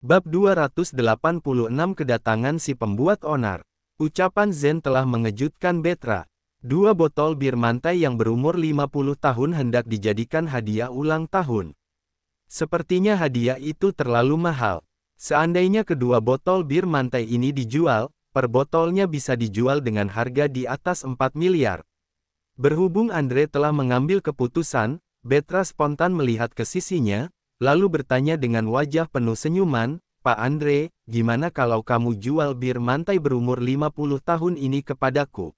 Bab 286 Kedatangan si pembuat onar. Ucapan Zen telah mengejutkan Betra. Dua botol bir mantai yang berumur 50 tahun hendak dijadikan hadiah ulang tahun. Sepertinya hadiah itu terlalu mahal. Seandainya kedua botol bir mantai ini dijual, per botolnya bisa dijual dengan harga di atas 4 miliar. Berhubung Andre telah mengambil keputusan, Betra spontan melihat ke sisinya, lalu bertanya dengan wajah penuh senyuman, Pak Andre, gimana kalau kamu jual bir mantai berumur 50 tahun ini kepadaku?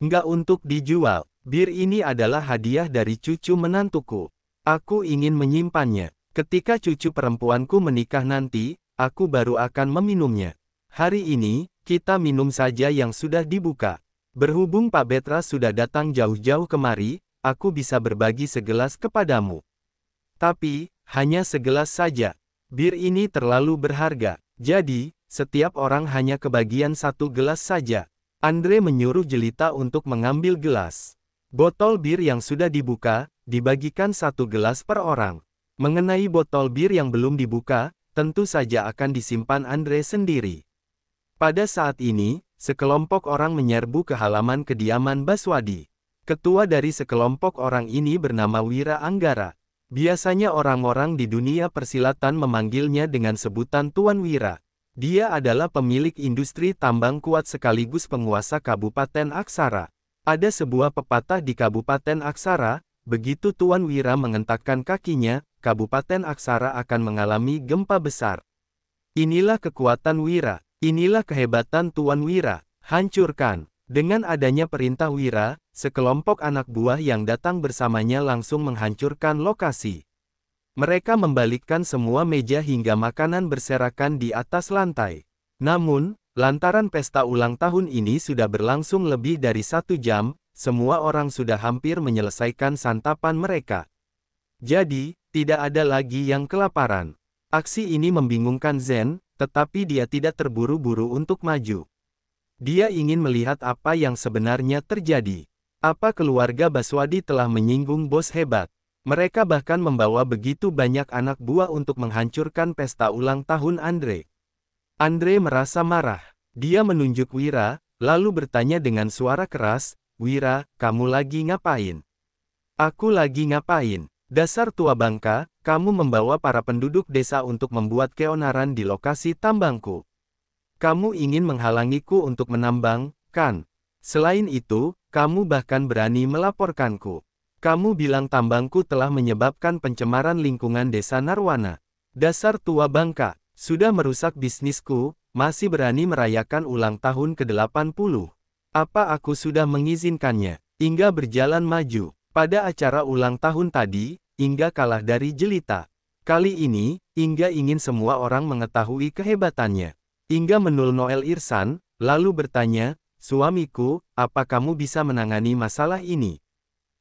Enggak untuk dijual, bir ini adalah hadiah dari cucu menantuku. Aku ingin menyimpannya. Ketika cucu perempuanku menikah nanti, aku baru akan meminumnya. Hari ini, kita minum saja yang sudah dibuka. Berhubung Pak Betra sudah datang jauh-jauh kemari, aku bisa berbagi segelas kepadamu. Tapi, hanya segelas saja. Bir ini terlalu berharga. Jadi, setiap orang hanya kebagian satu gelas saja. Andre menyuruh jelita untuk mengambil gelas. Botol bir yang sudah dibuka, dibagikan satu gelas per orang. Mengenai botol bir yang belum dibuka, tentu saja akan disimpan Andre sendiri. Pada saat ini, sekelompok orang menyerbu ke halaman kediaman Baswadi. Ketua dari sekelompok orang ini bernama Wira Anggara. Biasanya orang-orang di dunia persilatan memanggilnya dengan sebutan Tuan Wira. Dia adalah pemilik industri tambang kuat sekaligus penguasa Kabupaten Aksara. Ada sebuah pepatah di Kabupaten Aksara, begitu Tuan Wira mengentakkan kakinya, Kabupaten Aksara akan mengalami gempa besar. Inilah kekuatan Wira, inilah kehebatan Tuan Wira, hancurkan. Dengan adanya perintah Wira, sekelompok anak buah yang datang bersamanya langsung menghancurkan lokasi. Mereka membalikkan semua meja hingga makanan berserakan di atas lantai. Namun, lantaran pesta ulang tahun ini sudah berlangsung lebih dari satu jam, semua orang sudah hampir menyelesaikan santapan mereka. Jadi, tidak ada lagi yang kelaparan. Aksi ini membingungkan Zen, tetapi dia tidak terburu-buru untuk maju. Dia ingin melihat apa yang sebenarnya terjadi. Apa keluarga Baswadi telah menyinggung bos hebat? Mereka bahkan membawa begitu banyak anak buah untuk menghancurkan pesta ulang tahun Andre. Andre merasa marah. Dia menunjuk Wira, lalu bertanya dengan suara keras, Wira, kamu lagi ngapain? Aku lagi ngapain? Dasar tua bangka, kamu membawa para penduduk desa untuk membuat keonaran di lokasi tambangku. Kamu ingin menghalangiku untuk menambang, kan? Selain itu, kamu bahkan berani melaporkanku. Kamu bilang tambangku telah menyebabkan pencemaran lingkungan desa Narwana. Dasar tua bangka, sudah merusak bisnisku, masih berani merayakan ulang tahun ke-80. Apa aku sudah mengizinkannya? Ingga berjalan maju. Pada acara ulang tahun tadi, Ingga kalah dari Jelita. Kali ini, Ingga ingin semua orang mengetahui kehebatannya. Ingga menul Noel Irsan, lalu bertanya, Suamiku, apa kamu bisa menangani masalah ini?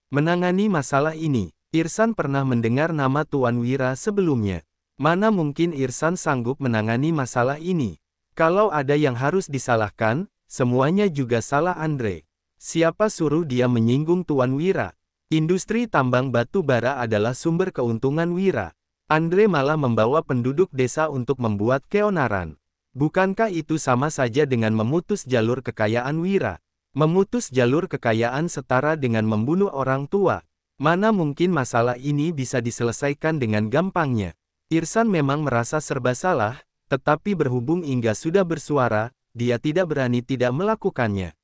Menangani masalah ini, Irsan pernah mendengar nama Tuan Wira sebelumnya. Mana mungkin Irsan sanggup menangani masalah ini? Kalau ada yang harus disalahkan, semuanya juga salah Andre. Siapa suruh dia menyinggung Tuan Wira? Industri tambang batu bara adalah sumber keuntungan Wira. Andre malah membawa penduduk desa untuk membuat keonaran. Bukankah itu sama saja dengan memutus jalur kekayaan wira? Memutus jalur kekayaan setara dengan membunuh orang tua. Mana mungkin masalah ini bisa diselesaikan dengan gampangnya? Irsan memang merasa serba salah, tetapi berhubung hingga sudah bersuara, dia tidak berani tidak melakukannya.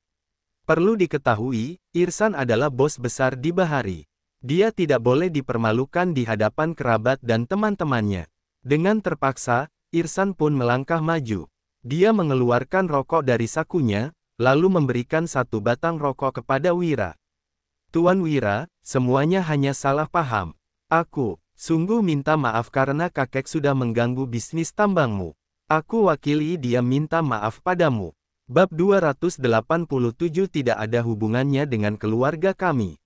Perlu diketahui, Irsan adalah bos besar di Bahari. Dia tidak boleh dipermalukan di hadapan kerabat dan teman-temannya. Dengan terpaksa, Irsan pun melangkah maju. Dia mengeluarkan rokok dari sakunya, lalu memberikan satu batang rokok kepada Wira. Tuan Wira, semuanya hanya salah paham. Aku, sungguh minta maaf karena kakek sudah mengganggu bisnis tambangmu. Aku wakili dia minta maaf padamu. Bab 287 tidak ada hubungannya dengan keluarga kami.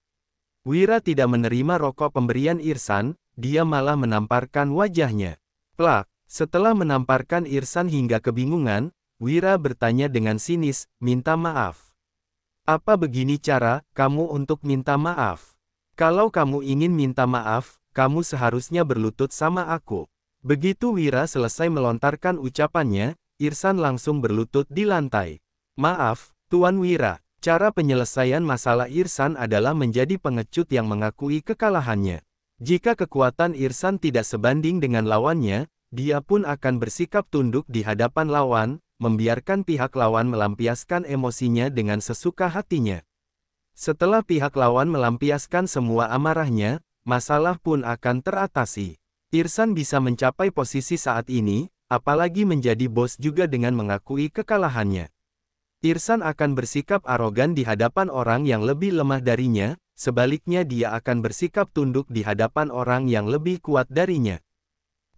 Wira tidak menerima rokok pemberian Irsan, dia malah menamparkan wajahnya. Plak! Setelah menamparkan Irsan hingga kebingungan, Wira bertanya dengan sinis, minta maaf. Apa begini cara, kamu untuk minta maaf? Kalau kamu ingin minta maaf, kamu seharusnya berlutut sama aku. Begitu Wira selesai melontarkan ucapannya, Irsan langsung berlutut di lantai. Maaf, Tuan Wira, cara penyelesaian masalah Irsan adalah menjadi pengecut yang mengakui kekalahannya. Jika kekuatan Irsan tidak sebanding dengan lawannya, dia pun akan bersikap tunduk di hadapan lawan, membiarkan pihak lawan melampiaskan emosinya dengan sesuka hatinya. Setelah pihak lawan melampiaskan semua amarahnya, masalah pun akan teratasi. Irsan bisa mencapai posisi saat ini, apalagi menjadi bos juga dengan mengakui kekalahannya. Irsan akan bersikap arogan di hadapan orang yang lebih lemah darinya, sebaliknya dia akan bersikap tunduk di hadapan orang yang lebih kuat darinya.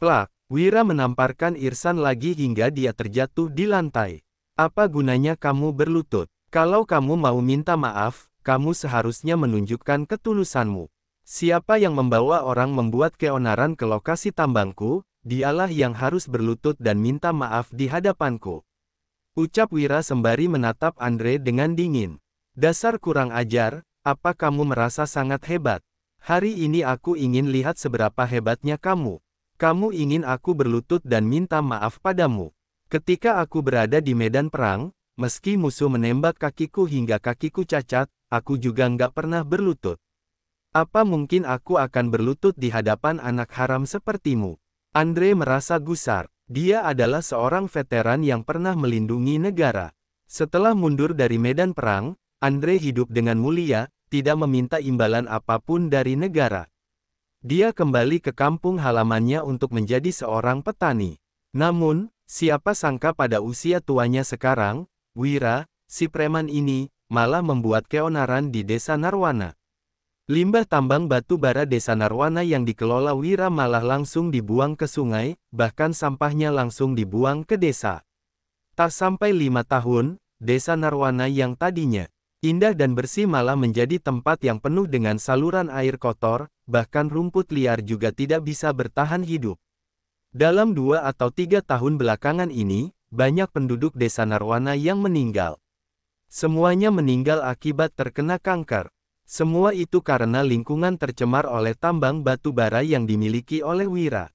Plak! Wira menamparkan Irsan lagi hingga dia terjatuh di lantai. Apa gunanya kamu berlutut? Kalau kamu mau minta maaf, kamu seharusnya menunjukkan ketulusanmu. Siapa yang membawa orang membuat keonaran ke lokasi tambangku, dialah yang harus berlutut dan minta maaf di hadapanku. Ucap Wira sembari menatap Andre dengan dingin. Dasar kurang ajar, apa kamu merasa sangat hebat? Hari ini aku ingin lihat seberapa hebatnya kamu. Kamu ingin aku berlutut dan minta maaf padamu. Ketika aku berada di medan perang, meski musuh menembak kakiku hingga kakiku cacat, aku juga nggak pernah berlutut. Apa mungkin aku akan berlutut di hadapan anak haram sepertimu? Andre merasa gusar. Dia adalah seorang veteran yang pernah melindungi negara. Setelah mundur dari medan perang, Andre hidup dengan mulia, tidak meminta imbalan apapun dari negara. Dia kembali ke kampung halamannya untuk menjadi seorang petani. Namun, siapa sangka pada usia tuanya sekarang, Wira, si preman ini, malah membuat keonaran di desa Narwana. Limbah tambang batu bara desa Narwana yang dikelola Wira malah langsung dibuang ke sungai, bahkan sampahnya langsung dibuang ke desa. Tak sampai lima tahun, desa Narwana yang tadinya Indah dan bersih malah menjadi tempat yang penuh dengan saluran air kotor, bahkan rumput liar juga tidak bisa bertahan hidup. Dalam dua atau tiga tahun belakangan ini, banyak penduduk desa Narwana yang meninggal. Semuanya meninggal akibat terkena kanker. Semua itu karena lingkungan tercemar oleh tambang batu bara yang dimiliki oleh Wira.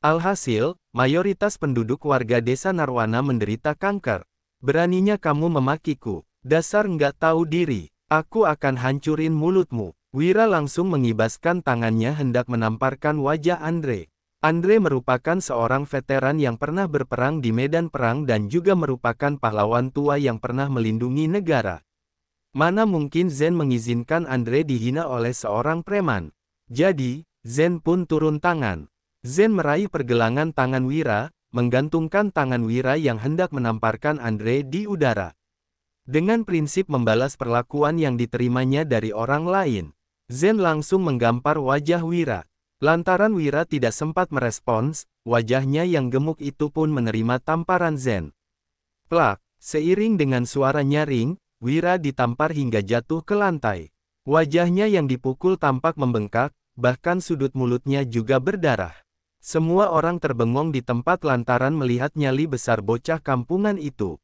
Alhasil, mayoritas penduduk warga desa Narwana menderita kanker. Beraninya kamu memakiku. Dasar nggak tahu diri, aku akan hancurin mulutmu. Wira langsung mengibaskan tangannya hendak menamparkan wajah Andre. Andre merupakan seorang veteran yang pernah berperang di medan perang dan juga merupakan pahlawan tua yang pernah melindungi negara. Mana mungkin Zen mengizinkan Andre dihina oleh seorang preman. Jadi, Zen pun turun tangan. Zen meraih pergelangan tangan Wira, menggantungkan tangan Wira yang hendak menamparkan Andre di udara. Dengan prinsip membalas perlakuan yang diterimanya dari orang lain, Zen langsung menggampar wajah Wira. Lantaran Wira tidak sempat merespons, wajahnya yang gemuk itu pun menerima tamparan Zen. Plak, seiring dengan suara nyaring, Wira ditampar hingga jatuh ke lantai. Wajahnya yang dipukul tampak membengkak, bahkan sudut mulutnya juga berdarah. Semua orang terbengong di tempat lantaran melihat nyali besar bocah kampungan itu.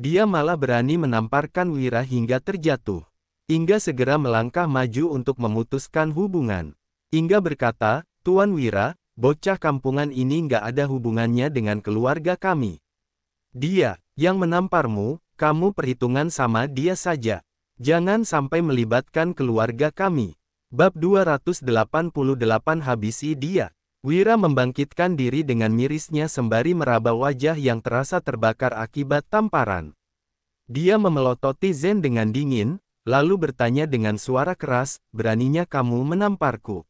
Dia malah berani menamparkan Wira hingga terjatuh. Ingga segera melangkah maju untuk memutuskan hubungan. Ingga berkata, Tuan Wira, bocah kampungan ini nggak ada hubungannya dengan keluarga kami. Dia, yang menamparmu, kamu perhitungan sama dia saja. Jangan sampai melibatkan keluarga kami. Bab 288 habisi dia. Wira membangkitkan diri dengan mirisnya sembari meraba wajah yang terasa terbakar akibat tamparan. Dia memelototi Zen dengan dingin, lalu bertanya dengan suara keras, beraninya kamu menamparku.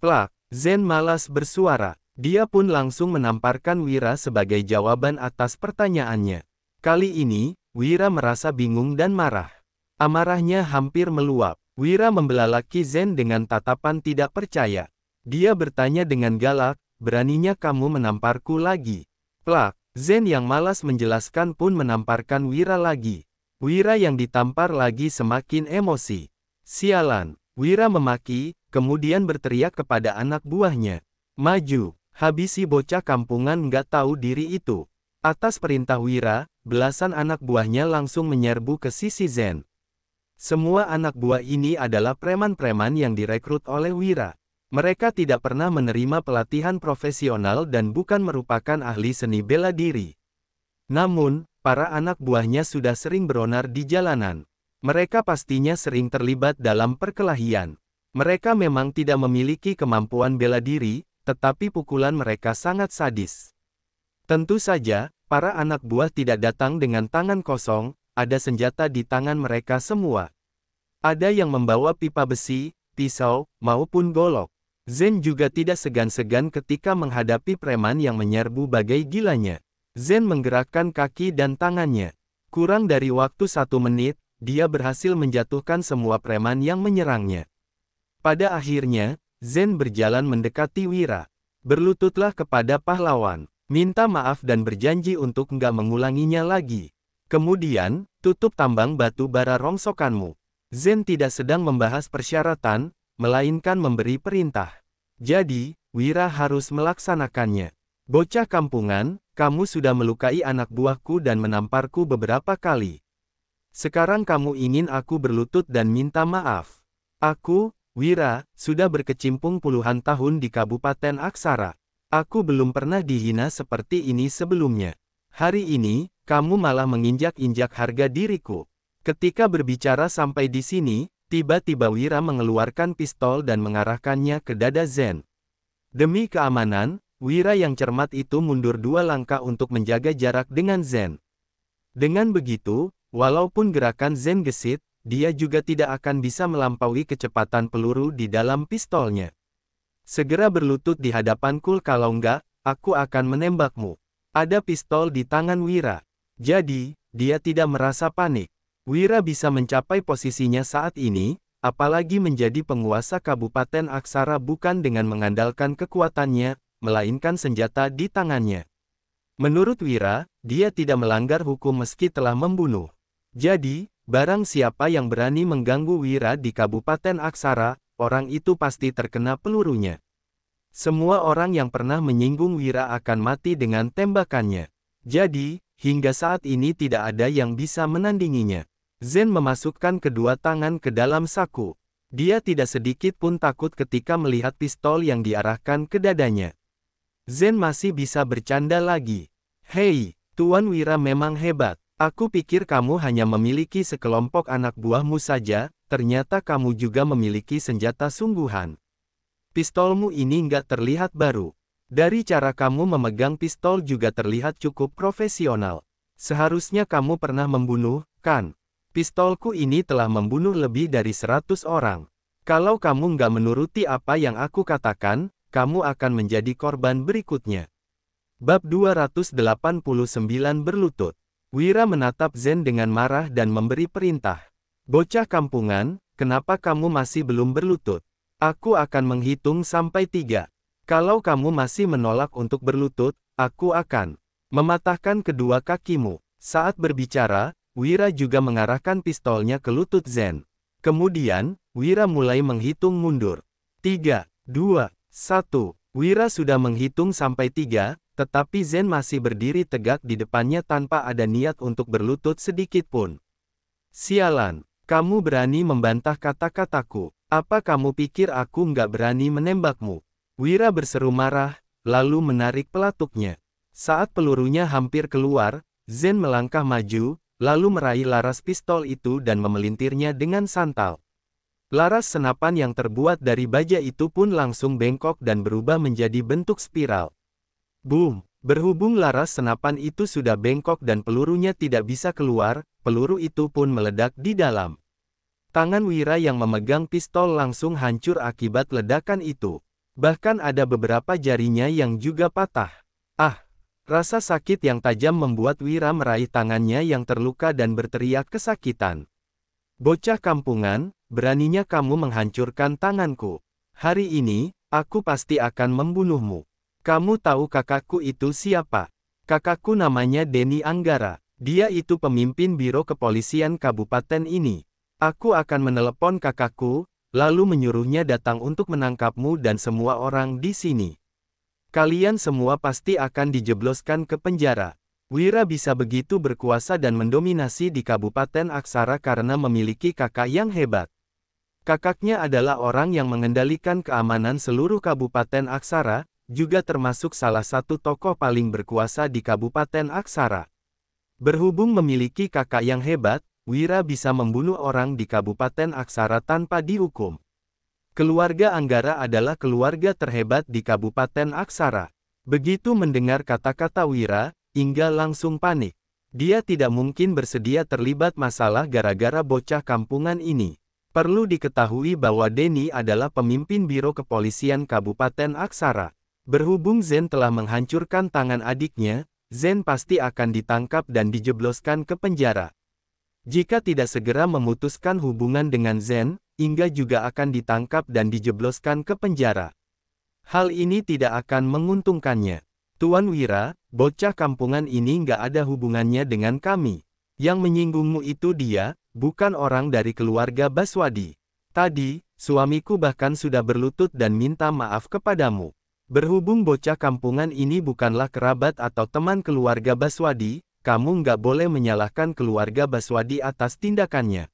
Plak, Zen malas bersuara. Dia pun langsung menamparkan Wira sebagai jawaban atas pertanyaannya. Kali ini, Wira merasa bingung dan marah. Amarahnya hampir meluap. Wira membelalaki Zen dengan tatapan tidak percaya. Dia bertanya dengan galak, beraninya kamu menamparku lagi. Plak, Zen yang malas menjelaskan pun menamparkan Wira lagi. Wira yang ditampar lagi semakin emosi. Sialan, Wira memaki, kemudian berteriak kepada anak buahnya. Maju, habisi bocah kampungan nggak tahu diri itu. Atas perintah Wira, belasan anak buahnya langsung menyerbu ke sisi Zen. Semua anak buah ini adalah preman-preman yang direkrut oleh Wira. Mereka tidak pernah menerima pelatihan profesional dan bukan merupakan ahli seni bela diri. Namun, para anak buahnya sudah sering beronar di jalanan. Mereka pastinya sering terlibat dalam perkelahian. Mereka memang tidak memiliki kemampuan bela diri, tetapi pukulan mereka sangat sadis. Tentu saja, para anak buah tidak datang dengan tangan kosong, ada senjata di tangan mereka semua. Ada yang membawa pipa besi, pisau, maupun golok. Zen juga tidak segan-segan ketika menghadapi preman yang menyerbu bagai gilanya. Zen menggerakkan kaki dan tangannya. Kurang dari waktu satu menit, dia berhasil menjatuhkan semua preman yang menyerangnya. Pada akhirnya, Zen berjalan mendekati Wira. Berlututlah kepada pahlawan, minta maaf dan berjanji untuk nggak mengulanginya lagi. Kemudian, tutup tambang batu bara rongsokanmu. Zen tidak sedang membahas persyaratan, melainkan memberi perintah. Jadi, Wira harus melaksanakannya. Bocah kampungan, kamu sudah melukai anak buahku dan menamparku beberapa kali. Sekarang kamu ingin aku berlutut dan minta maaf. Aku, Wira, sudah berkecimpung puluhan tahun di Kabupaten Aksara. Aku belum pernah dihina seperti ini sebelumnya. Hari ini, kamu malah menginjak-injak harga diriku. Ketika berbicara sampai di sini, Tiba-tiba Wira mengeluarkan pistol dan mengarahkannya ke dada Zen. Demi keamanan, Wira yang cermat itu mundur dua langkah untuk menjaga jarak dengan Zen. Dengan begitu, walaupun gerakan Zen gesit, dia juga tidak akan bisa melampaui kecepatan peluru di dalam pistolnya. Segera berlutut di hadapanku kalau enggak, aku akan menembakmu. Ada pistol di tangan Wira. Jadi, dia tidak merasa panik. Wira bisa mencapai posisinya saat ini, apalagi menjadi penguasa Kabupaten Aksara bukan dengan mengandalkan kekuatannya, melainkan senjata di tangannya. Menurut Wira, dia tidak melanggar hukum meski telah membunuh. Jadi, barang siapa yang berani mengganggu Wira di Kabupaten Aksara, orang itu pasti terkena pelurunya. Semua orang yang pernah menyinggung Wira akan mati dengan tembakannya. Jadi, hingga saat ini tidak ada yang bisa menandinginya. Zen memasukkan kedua tangan ke dalam saku. Dia tidak sedikit pun takut ketika melihat pistol yang diarahkan ke dadanya. Zen masih bisa bercanda lagi. Hei, Tuan Wira memang hebat. Aku pikir kamu hanya memiliki sekelompok anak buahmu saja, ternyata kamu juga memiliki senjata sungguhan. Pistolmu ini nggak terlihat baru. Dari cara kamu memegang pistol juga terlihat cukup profesional. Seharusnya kamu pernah membunuh, kan? Pistolku ini telah membunuh lebih dari 100 orang. Kalau kamu nggak menuruti apa yang aku katakan, kamu akan menjadi korban berikutnya. Bab 289 berlutut. Wira menatap Zen dengan marah dan memberi perintah. Bocah kampungan, kenapa kamu masih belum berlutut? Aku akan menghitung sampai tiga. Kalau kamu masih menolak untuk berlutut, aku akan mematahkan kedua kakimu. Saat berbicara, Wira juga mengarahkan pistolnya ke lutut Zen. Kemudian, Wira mulai menghitung mundur. 3, 2, 1. Wira sudah menghitung sampai 3, tetapi Zen masih berdiri tegak di depannya tanpa ada niat untuk berlutut sedikit pun. Sialan, kamu berani membantah kata-kataku. Apa kamu pikir aku nggak berani menembakmu? Wira berseru marah, lalu menarik pelatuknya. Saat pelurunya hampir keluar, Zen melangkah maju, lalu meraih laras pistol itu dan memelintirnya dengan santal. Laras senapan yang terbuat dari baja itu pun langsung bengkok dan berubah menjadi bentuk spiral. Boom! Berhubung laras senapan itu sudah bengkok dan pelurunya tidak bisa keluar, peluru itu pun meledak di dalam. Tangan Wira yang memegang pistol langsung hancur akibat ledakan itu. Bahkan ada beberapa jarinya yang juga patah. Ah! Rasa sakit yang tajam membuat Wira meraih tangannya yang terluka dan berteriak kesakitan. Bocah kampungan, beraninya kamu menghancurkan tanganku. Hari ini, aku pasti akan membunuhmu. Kamu tahu kakakku itu siapa? Kakakku namanya Denny Anggara. Dia itu pemimpin Biro Kepolisian Kabupaten ini. Aku akan menelepon kakakku, lalu menyuruhnya datang untuk menangkapmu dan semua orang di sini. Kalian semua pasti akan dijebloskan ke penjara. Wira bisa begitu berkuasa dan mendominasi di Kabupaten Aksara karena memiliki kakak yang hebat. Kakaknya adalah orang yang mengendalikan keamanan seluruh Kabupaten Aksara, juga termasuk salah satu tokoh paling berkuasa di Kabupaten Aksara. Berhubung memiliki kakak yang hebat, Wira bisa membunuh orang di Kabupaten Aksara tanpa dihukum. Keluarga Anggara adalah keluarga terhebat di Kabupaten Aksara. Begitu mendengar kata-kata Wira, Ingga langsung panik. Dia tidak mungkin bersedia terlibat masalah gara-gara bocah kampungan ini. Perlu diketahui bahwa Denny adalah pemimpin Biro Kepolisian Kabupaten Aksara. Berhubung Zen telah menghancurkan tangan adiknya, Zen pasti akan ditangkap dan dijebloskan ke penjara. Jika tidak segera memutuskan hubungan dengan Zen, Inga juga akan ditangkap dan dijebloskan ke penjara. Hal ini tidak akan menguntungkannya. Tuan Wira, bocah kampungan ini nggak ada hubungannya dengan kami. Yang menyinggungmu itu dia, bukan orang dari keluarga Baswadi. Tadi, suamiku bahkan sudah berlutut dan minta maaf kepadamu. Berhubung bocah kampungan ini bukanlah kerabat atau teman keluarga Baswadi, kamu nggak boleh menyalahkan keluarga Baswadi atas tindakannya.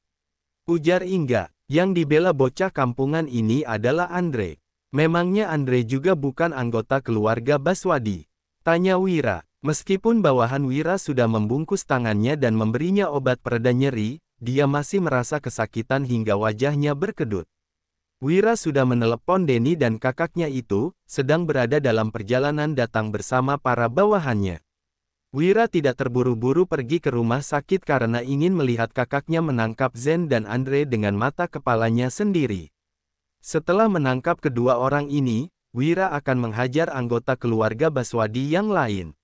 Ujar Ingga, yang dibela bocah kampungan ini adalah Andre. Memangnya Andre juga bukan anggota keluarga Baswadi? Tanya Wira. Meskipun bawahan Wira sudah membungkus tangannya dan memberinya obat pereda nyeri, dia masih merasa kesakitan hingga wajahnya berkedut. Wira sudah menelepon Denny dan kakaknya itu, sedang berada dalam perjalanan datang bersama para bawahannya. Wira tidak terburu-buru pergi ke rumah sakit karena ingin melihat kakaknya menangkap Zen dan Andre dengan mata kepalanya sendiri. Setelah menangkap kedua orang ini, Wira akan menghajar anggota keluarga Baswadi yang lain.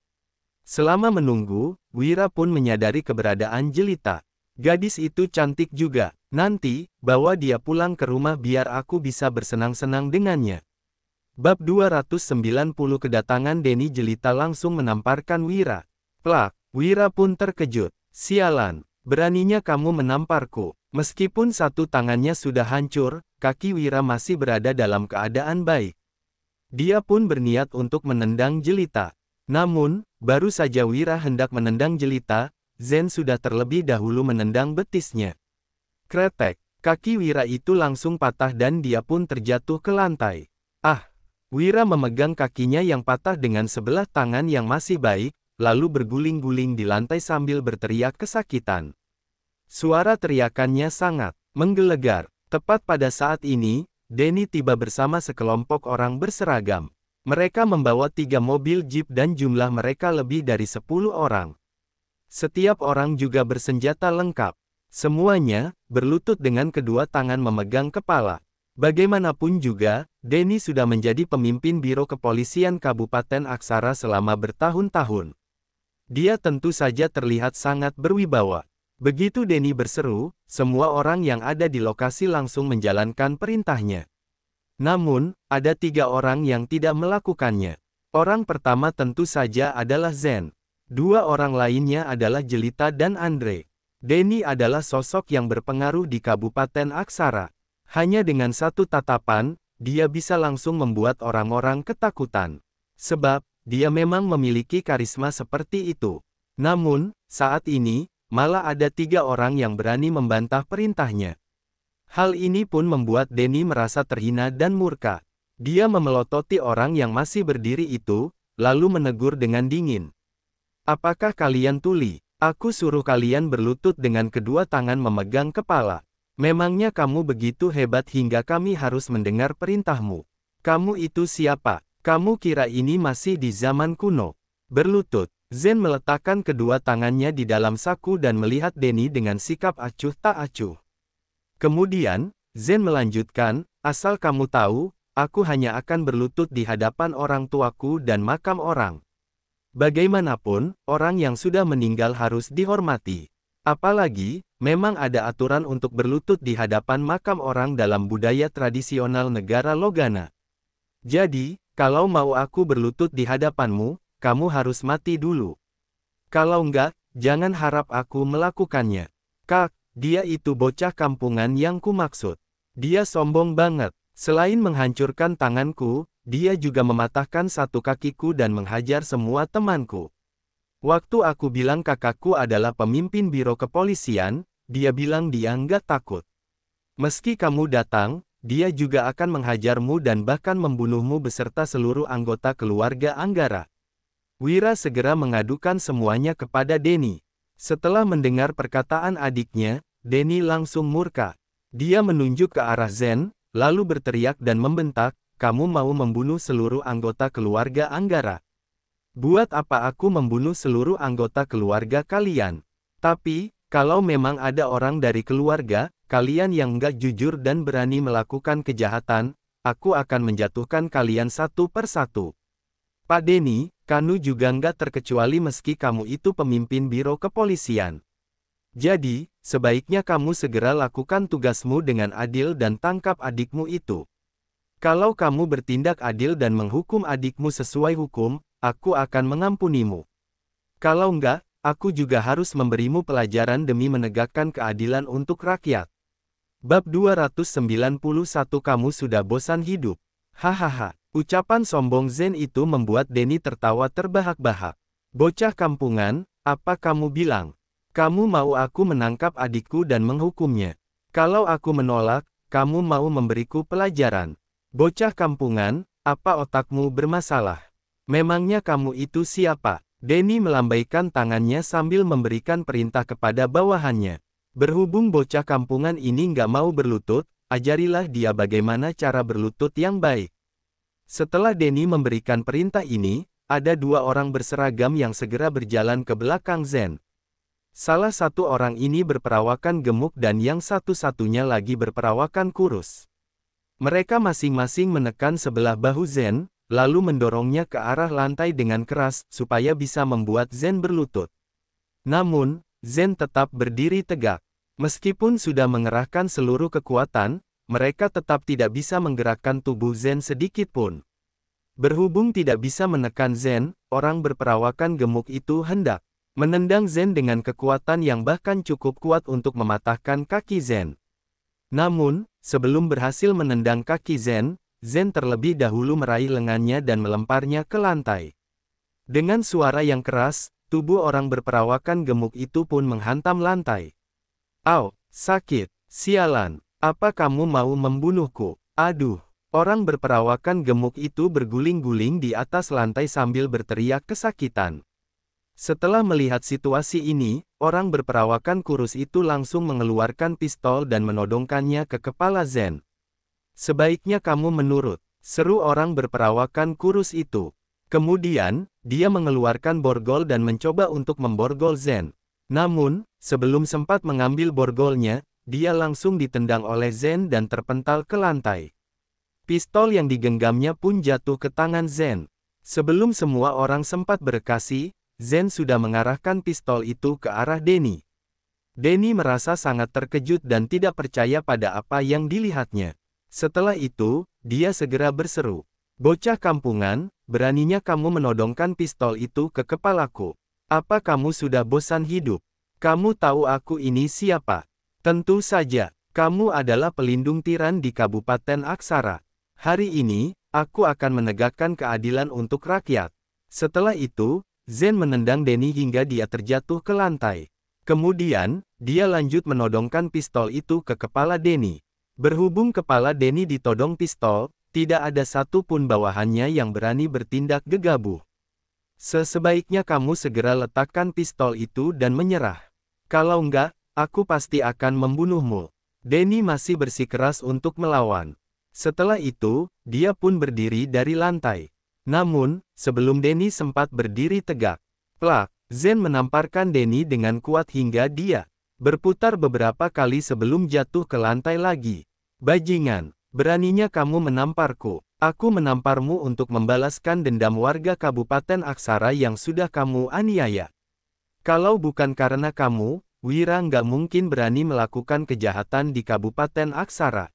Selama menunggu, Wira pun menyadari keberadaan Jelita. Gadis itu cantik juga, nanti, bawa dia pulang ke rumah biar aku bisa bersenang-senang dengannya. Bab 290 Kedatangan Denny Jelita langsung menamparkan Wira. Plak, Wira pun terkejut. Sialan, beraninya kamu menamparku. Meskipun satu tangannya sudah hancur, kaki Wira masih berada dalam keadaan baik. Dia pun berniat untuk menendang jelita. Namun, baru saja Wira hendak menendang jelita, Zen sudah terlebih dahulu menendang betisnya. Kretek, kaki Wira itu langsung patah dan dia pun terjatuh ke lantai. Ah, Wira memegang kakinya yang patah dengan sebelah tangan yang masih baik, lalu berguling-guling di lantai sambil berteriak kesakitan. Suara teriakannya sangat menggelegar. Tepat pada saat ini, Denny tiba bersama sekelompok orang berseragam. Mereka membawa tiga mobil jeep dan jumlah mereka lebih dari sepuluh orang. Setiap orang juga bersenjata lengkap. Semuanya, berlutut dengan kedua tangan memegang kepala. Bagaimanapun juga, Denny sudah menjadi pemimpin Biro Kepolisian Kabupaten Aksara selama bertahun-tahun. Dia tentu saja terlihat sangat berwibawa. Begitu Denny berseru, semua orang yang ada di lokasi langsung menjalankan perintahnya. Namun, ada tiga orang yang tidak melakukannya. Orang pertama tentu saja adalah Zen. Dua orang lainnya adalah Jelita dan Andre. Denny adalah sosok yang berpengaruh di Kabupaten Aksara. Hanya dengan satu tatapan, dia bisa langsung membuat orang-orang ketakutan. Sebab, dia memang memiliki karisma seperti itu. Namun, saat ini, malah ada tiga orang yang berani membantah perintahnya. Hal ini pun membuat Denny merasa terhina dan murka. Dia memelototi orang yang masih berdiri itu, lalu menegur dengan dingin. Apakah kalian tuli? Aku suruh kalian berlutut dengan kedua tangan memegang kepala. Memangnya kamu begitu hebat hingga kami harus mendengar perintahmu. Kamu itu siapa? Kamu kira ini masih di zaman kuno? Berlutut, Zen meletakkan kedua tangannya di dalam saku dan melihat Denny dengan sikap acuh tak acuh. Kemudian, Zen melanjutkan, asal kamu tahu, aku hanya akan berlutut di hadapan orang tuaku dan makam orang. Bagaimanapun, orang yang sudah meninggal harus dihormati. Apalagi, memang ada aturan untuk berlutut di hadapan makam orang dalam budaya tradisional negara Logana. Jadi, kalau mau aku berlutut di hadapanmu, kamu harus mati dulu. Kalau enggak, jangan harap aku melakukannya. Kak, dia itu bocah kampungan yang kumaksud. Dia sombong banget. Selain menghancurkan tanganku, dia juga mematahkan satu kakiku dan menghajar semua temanku. Waktu aku bilang kakakku adalah pemimpin biro kepolisian, dia bilang dia enggak takut. Meski kamu datang, dia juga akan menghajarmu dan bahkan membunuhmu beserta seluruh anggota keluarga Anggara. Wira segera mengadukan semuanya kepada Denny. Setelah mendengar perkataan adiknya, Denny langsung murka. Dia menunjuk ke arah Zen, lalu berteriak dan membentak, kamu mau membunuh seluruh anggota keluarga Anggara. Buat apa aku membunuh seluruh anggota keluarga kalian? Tapi, kalau memang ada orang dari keluarga, Kalian yang enggak jujur dan berani melakukan kejahatan, aku akan menjatuhkan kalian satu per satu. Pak Deni, Kanu juga enggak terkecuali meski kamu itu pemimpin biro kepolisian. Jadi, sebaiknya kamu segera lakukan tugasmu dengan adil dan tangkap adikmu itu. Kalau kamu bertindak adil dan menghukum adikmu sesuai hukum, aku akan mengampunimu. Kalau enggak, aku juga harus memberimu pelajaran demi menegakkan keadilan untuk rakyat. Bab 291 Kamu sudah bosan hidup. Hahaha, ucapan sombong Zen itu membuat Denny tertawa terbahak-bahak. Bocah kampungan, apa kamu bilang? Kamu mau aku menangkap adikku dan menghukumnya. Kalau aku menolak, kamu mau memberiku pelajaran. Bocah kampungan, apa otakmu bermasalah? Memangnya kamu itu siapa? Denny melambaikan tangannya sambil memberikan perintah kepada bawahannya. Berhubung bocah kampungan ini nggak mau berlutut, ajarilah dia bagaimana cara berlutut yang baik. Setelah Denny memberikan perintah ini, ada dua orang berseragam yang segera berjalan ke belakang Zen. Salah satu orang ini berperawakan gemuk dan yang satu-satunya lagi berperawakan kurus. Mereka masing-masing menekan sebelah bahu Zen, lalu mendorongnya ke arah lantai dengan keras supaya bisa membuat Zen berlutut. Namun, Zen tetap berdiri tegak. Meskipun sudah mengerahkan seluruh kekuatan, mereka tetap tidak bisa menggerakkan tubuh Zen sedikit pun. Berhubung tidak bisa menekan Zen, orang berperawakan gemuk itu hendak menendang Zen dengan kekuatan yang bahkan cukup kuat untuk mematahkan kaki Zen. Namun, sebelum berhasil menendang kaki Zen, Zen terlebih dahulu meraih lengannya dan melemparnya ke lantai. Dengan suara yang keras, Tubuh orang berperawakan gemuk itu pun menghantam lantai. Au, sakit, sialan, apa kamu mau membunuhku? Aduh, orang berperawakan gemuk itu berguling-guling di atas lantai sambil berteriak kesakitan. Setelah melihat situasi ini, orang berperawakan kurus itu langsung mengeluarkan pistol dan menodongkannya ke kepala Zen. Sebaiknya kamu menurut, seru orang berperawakan kurus itu. Kemudian, dia mengeluarkan borgol dan mencoba untuk memborgol Zen. Namun, sebelum sempat mengambil borgolnya, dia langsung ditendang oleh Zen dan terpental ke lantai. Pistol yang digenggamnya pun jatuh ke tangan Zen. Sebelum semua orang sempat berkasih, Zen sudah mengarahkan pistol itu ke arah Denny. Denny merasa sangat terkejut dan tidak percaya pada apa yang dilihatnya. Setelah itu, dia segera berseru. Bocah kampungan, beraninya kamu menodongkan pistol itu ke kepalaku. Apa kamu sudah bosan hidup? Kamu tahu aku ini siapa? Tentu saja, kamu adalah pelindung tiran di Kabupaten Aksara. Hari ini, aku akan menegakkan keadilan untuk rakyat. Setelah itu, Zen menendang Denny hingga dia terjatuh ke lantai. Kemudian, dia lanjut menodongkan pistol itu ke kepala Denny. Berhubung kepala Denny ditodong pistol, tidak ada satu pun bawahannya yang berani bertindak gegabah. Sesebaiknya kamu segera letakkan pistol itu dan menyerah. Kalau enggak, aku pasti akan membunuhmu. Denny masih bersikeras untuk melawan. Setelah itu, dia pun berdiri dari lantai. Namun, sebelum Denny sempat berdiri tegak, plak, Zen menamparkan Denny dengan kuat hingga dia berputar beberapa kali sebelum jatuh ke lantai lagi. Bajingan, Beraninya kamu menamparku. Aku menamparmu untuk membalaskan dendam warga Kabupaten Aksara yang sudah kamu aniaya. Kalau bukan karena kamu, Wira nggak mungkin berani melakukan kejahatan di Kabupaten Aksara.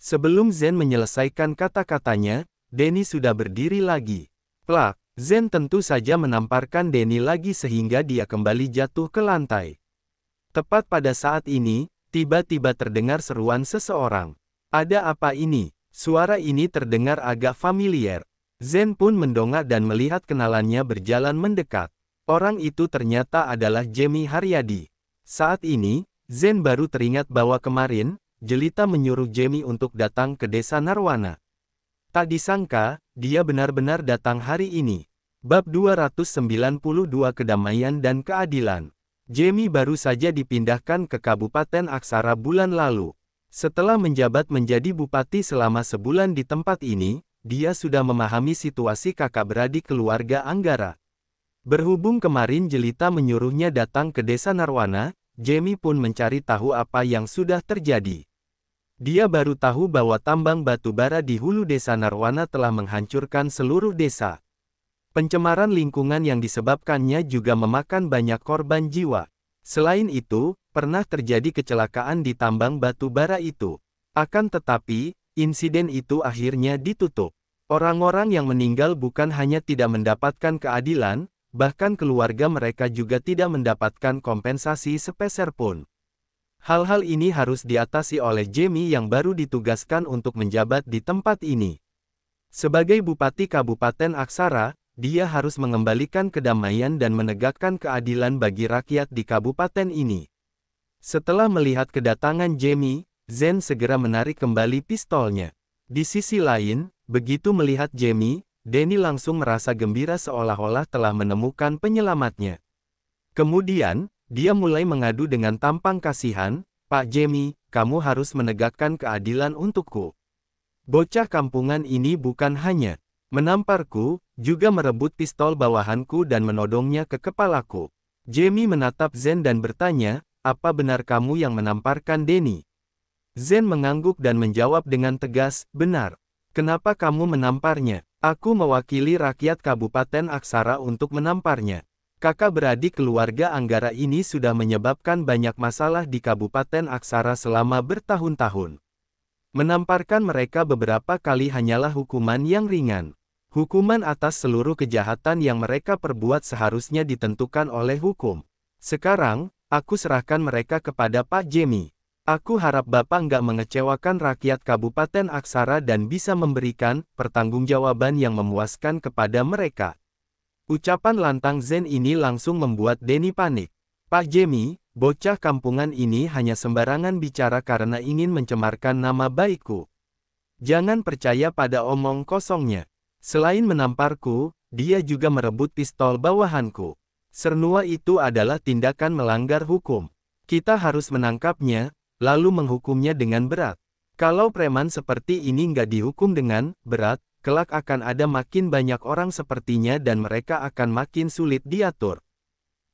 Sebelum Zen menyelesaikan kata-katanya, Denny sudah berdiri lagi. Plak, Zen tentu saja menamparkan Denny lagi sehingga dia kembali jatuh ke lantai. Tepat pada saat ini, tiba-tiba terdengar seruan seseorang. Ada apa ini? Suara ini terdengar agak familiar. Zen pun mendongak dan melihat kenalannya berjalan mendekat. Orang itu ternyata adalah Jamie Haryadi. Saat ini, Zen baru teringat bahwa kemarin, Jelita menyuruh Jamie untuk datang ke desa Narwana. Tak disangka, dia benar-benar datang hari ini. Bab 292 Kedamaian dan Keadilan Jamie baru saja dipindahkan ke Kabupaten Aksara bulan lalu. Setelah menjabat menjadi bupati selama sebulan di tempat ini, dia sudah memahami situasi kakak beradik keluarga Anggara. Berhubung kemarin Jelita menyuruhnya datang ke desa Narwana, Jamie pun mencari tahu apa yang sudah terjadi. Dia baru tahu bahwa tambang batu bara di hulu desa Narwana telah menghancurkan seluruh desa. Pencemaran lingkungan yang disebabkannya juga memakan banyak korban jiwa. Selain itu, pernah terjadi kecelakaan di tambang batu bara itu. Akan tetapi, insiden itu akhirnya ditutup. Orang-orang yang meninggal bukan hanya tidak mendapatkan keadilan, bahkan keluarga mereka juga tidak mendapatkan kompensasi sepeser pun. Hal-hal ini harus diatasi oleh Jamie yang baru ditugaskan untuk menjabat di tempat ini. Sebagai Bupati Kabupaten Aksara, dia harus mengembalikan kedamaian dan menegakkan keadilan bagi rakyat di kabupaten ini. Setelah melihat kedatangan Jamie, Zen segera menarik kembali pistolnya. Di sisi lain, begitu melihat Jamie, Denny langsung merasa gembira seolah-olah telah menemukan penyelamatnya. Kemudian, dia mulai mengadu dengan tampang kasihan, Pak Jamie, kamu harus menegakkan keadilan untukku. Bocah kampungan ini bukan hanya menamparku, juga merebut pistol bawahanku dan menodongnya ke kepalaku. Jamie menatap Zen dan bertanya, apa benar kamu yang menamparkan Denny? Zen mengangguk dan menjawab dengan tegas, benar. Kenapa kamu menamparnya? Aku mewakili rakyat Kabupaten Aksara untuk menamparnya. Kakak beradik keluarga Anggara ini sudah menyebabkan banyak masalah di Kabupaten Aksara selama bertahun-tahun. Menamparkan mereka beberapa kali hanyalah hukuman yang ringan. Hukuman atas seluruh kejahatan yang mereka perbuat seharusnya ditentukan oleh hukum. Sekarang, Aku serahkan mereka kepada Pak Jemmy. Aku harap Bapak nggak mengecewakan rakyat Kabupaten Aksara dan bisa memberikan pertanggungjawaban yang memuaskan kepada mereka. Ucapan lantang Zen ini langsung membuat Denny panik. Pak Jemmy, bocah kampungan ini hanya sembarangan bicara karena ingin mencemarkan nama baikku. Jangan percaya pada omong kosongnya. Selain menamparku, dia juga merebut pistol bawahanku. Sernua itu adalah tindakan melanggar hukum. Kita harus menangkapnya, lalu menghukumnya dengan berat. Kalau preman seperti ini nggak dihukum dengan berat, kelak akan ada makin banyak orang sepertinya dan mereka akan makin sulit diatur.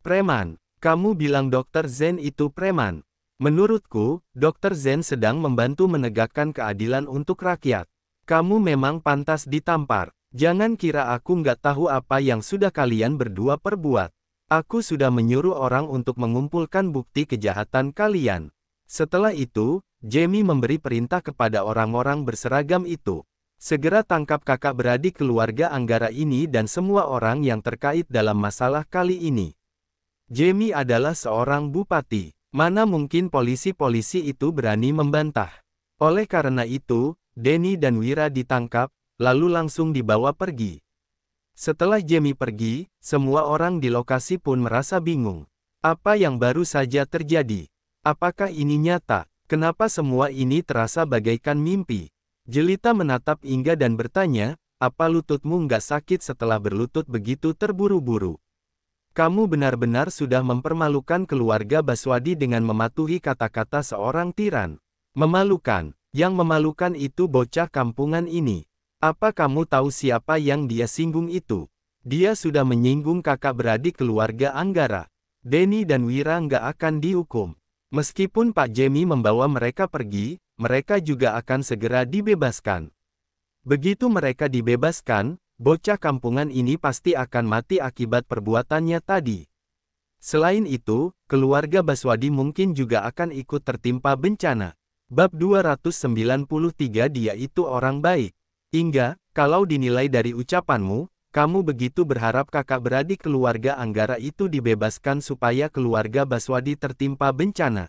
Preman, kamu bilang Dokter Zen itu preman. Menurutku, Dokter Zen sedang membantu menegakkan keadilan untuk rakyat. Kamu memang pantas ditampar. Jangan kira aku nggak tahu apa yang sudah kalian berdua perbuat. Aku sudah menyuruh orang untuk mengumpulkan bukti kejahatan kalian. Setelah itu, Jamie memberi perintah kepada orang-orang berseragam itu. Segera tangkap kakak beradik keluarga Anggara ini dan semua orang yang terkait dalam masalah kali ini. Jamie adalah seorang bupati. Mana mungkin polisi-polisi itu berani membantah. Oleh karena itu, Denny dan Wira ditangkap, lalu langsung dibawa pergi. Setelah Jamie pergi, semua orang di lokasi pun merasa bingung. Apa yang baru saja terjadi? Apakah ini nyata? Kenapa semua ini terasa bagaikan mimpi? Jelita menatap Inga dan bertanya, apa lututmu nggak sakit setelah berlutut begitu terburu-buru? Kamu benar-benar sudah mempermalukan keluarga Baswadi dengan mematuhi kata-kata seorang tiran. Memalukan, yang memalukan itu bocah kampungan ini. Apa kamu tahu siapa yang dia singgung itu? Dia sudah menyinggung kakak beradik keluarga Anggara. Denny dan Wira nggak akan dihukum. Meskipun Pak Jemi membawa mereka pergi, mereka juga akan segera dibebaskan. Begitu mereka dibebaskan, bocah kampungan ini pasti akan mati akibat perbuatannya tadi. Selain itu, keluarga Baswadi mungkin juga akan ikut tertimpa bencana. Bab 293 dia itu orang baik. Hingga, kalau dinilai dari ucapanmu, kamu begitu berharap kakak beradik keluarga Anggara itu dibebaskan supaya keluarga Baswadi tertimpa bencana.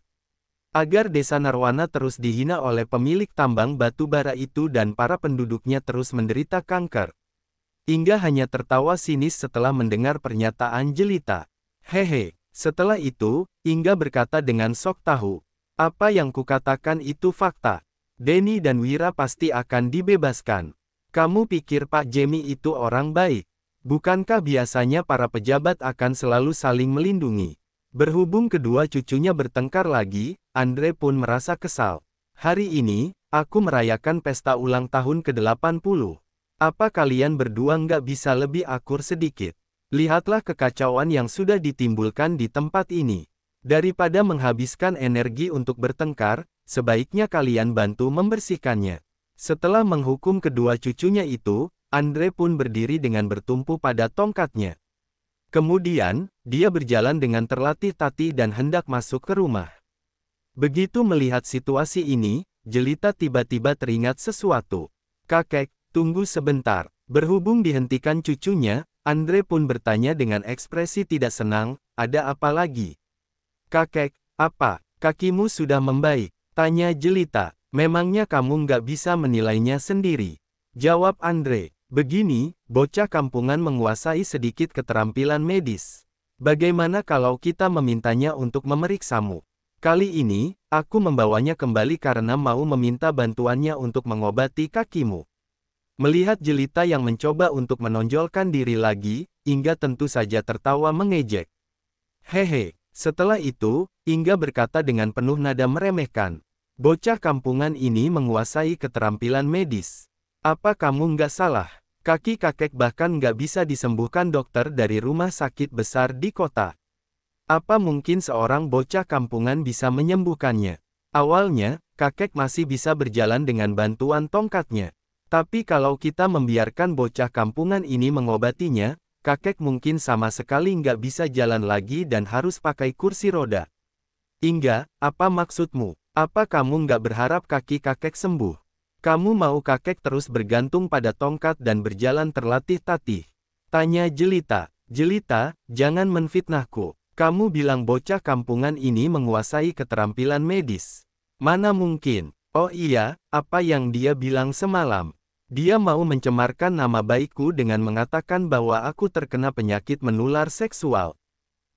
Agar desa Narwana terus dihina oleh pemilik tambang batu bara itu dan para penduduknya terus menderita kanker. Hingga hanya tertawa sinis setelah mendengar pernyataan jelita. Hehe, setelah itu, Hingga berkata dengan sok tahu. Apa yang kukatakan itu fakta. Denny dan Wira pasti akan dibebaskan. Kamu pikir Pak Jemi itu orang baik? Bukankah biasanya para pejabat akan selalu saling melindungi? Berhubung kedua cucunya bertengkar lagi, Andre pun merasa kesal. Hari ini, aku merayakan pesta ulang tahun ke-80. Apa kalian berdua nggak bisa lebih akur sedikit? Lihatlah kekacauan yang sudah ditimbulkan di tempat ini. Daripada menghabiskan energi untuk bertengkar, sebaiknya kalian bantu membersihkannya. Setelah menghukum kedua cucunya itu, Andre pun berdiri dengan bertumpu pada tongkatnya. Kemudian, dia berjalan dengan terlatih-tatih dan hendak masuk ke rumah. Begitu melihat situasi ini, Jelita tiba-tiba teringat sesuatu. Kakek, tunggu sebentar. Berhubung dihentikan cucunya, Andre pun bertanya dengan ekspresi tidak senang, ada apa lagi? Kakek, apa, kakimu sudah membaik? Tanya jelita, memangnya kamu nggak bisa menilainya sendiri? Jawab Andre, begini, bocah kampungan menguasai sedikit keterampilan medis. Bagaimana kalau kita memintanya untuk memeriksamu? Kali ini, aku membawanya kembali karena mau meminta bantuannya untuk mengobati kakimu. Melihat jelita yang mencoba untuk menonjolkan diri lagi, Ingga tentu saja tertawa mengejek. Hehe, setelah itu, Ingga berkata dengan penuh nada meremehkan, Bocah kampungan ini menguasai keterampilan medis. Apa kamu nggak salah? Kaki kakek bahkan nggak bisa disembuhkan dokter dari rumah sakit besar di kota. Apa mungkin seorang bocah kampungan bisa menyembuhkannya? Awalnya, kakek masih bisa berjalan dengan bantuan tongkatnya. Tapi kalau kita membiarkan bocah kampungan ini mengobatinya, kakek mungkin sama sekali nggak bisa jalan lagi dan harus pakai kursi roda. Ingga, apa maksudmu? Apa kamu nggak berharap kaki kakek sembuh? Kamu mau kakek terus bergantung pada tongkat dan berjalan terlatih-tatih? Tanya Jelita. Jelita, jangan menfitnahku. Kamu bilang bocah kampungan ini menguasai keterampilan medis. Mana mungkin? Oh iya, apa yang dia bilang semalam? Dia mau mencemarkan nama baikku dengan mengatakan bahwa aku terkena penyakit menular seksual.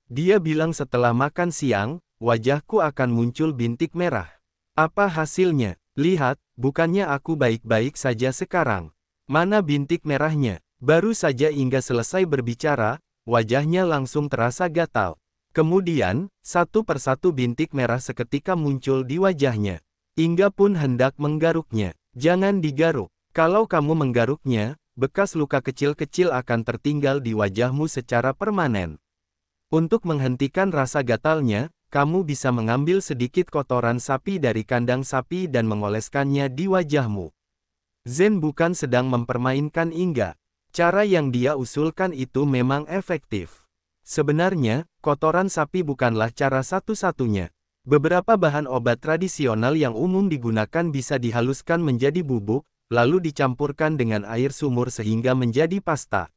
Dia bilang setelah makan siang, wajahku akan muncul bintik merah. Apa hasilnya? Lihat, bukannya aku baik-baik saja sekarang. Mana bintik merahnya? Baru saja hingga selesai berbicara, wajahnya langsung terasa gatal. Kemudian, satu persatu bintik merah seketika muncul di wajahnya. Hingga pun hendak menggaruknya. Jangan digaruk. Kalau kamu menggaruknya, bekas luka kecil-kecil akan tertinggal di wajahmu secara permanen. Untuk menghentikan rasa gatalnya, kamu bisa mengambil sedikit kotoran sapi dari kandang sapi dan mengoleskannya di wajahmu. Zen bukan sedang mempermainkan Inga. Cara yang dia usulkan itu memang efektif. Sebenarnya, kotoran sapi bukanlah cara satu-satunya. Beberapa bahan obat tradisional yang umum digunakan bisa dihaluskan menjadi bubuk, lalu dicampurkan dengan air sumur sehingga menjadi pasta.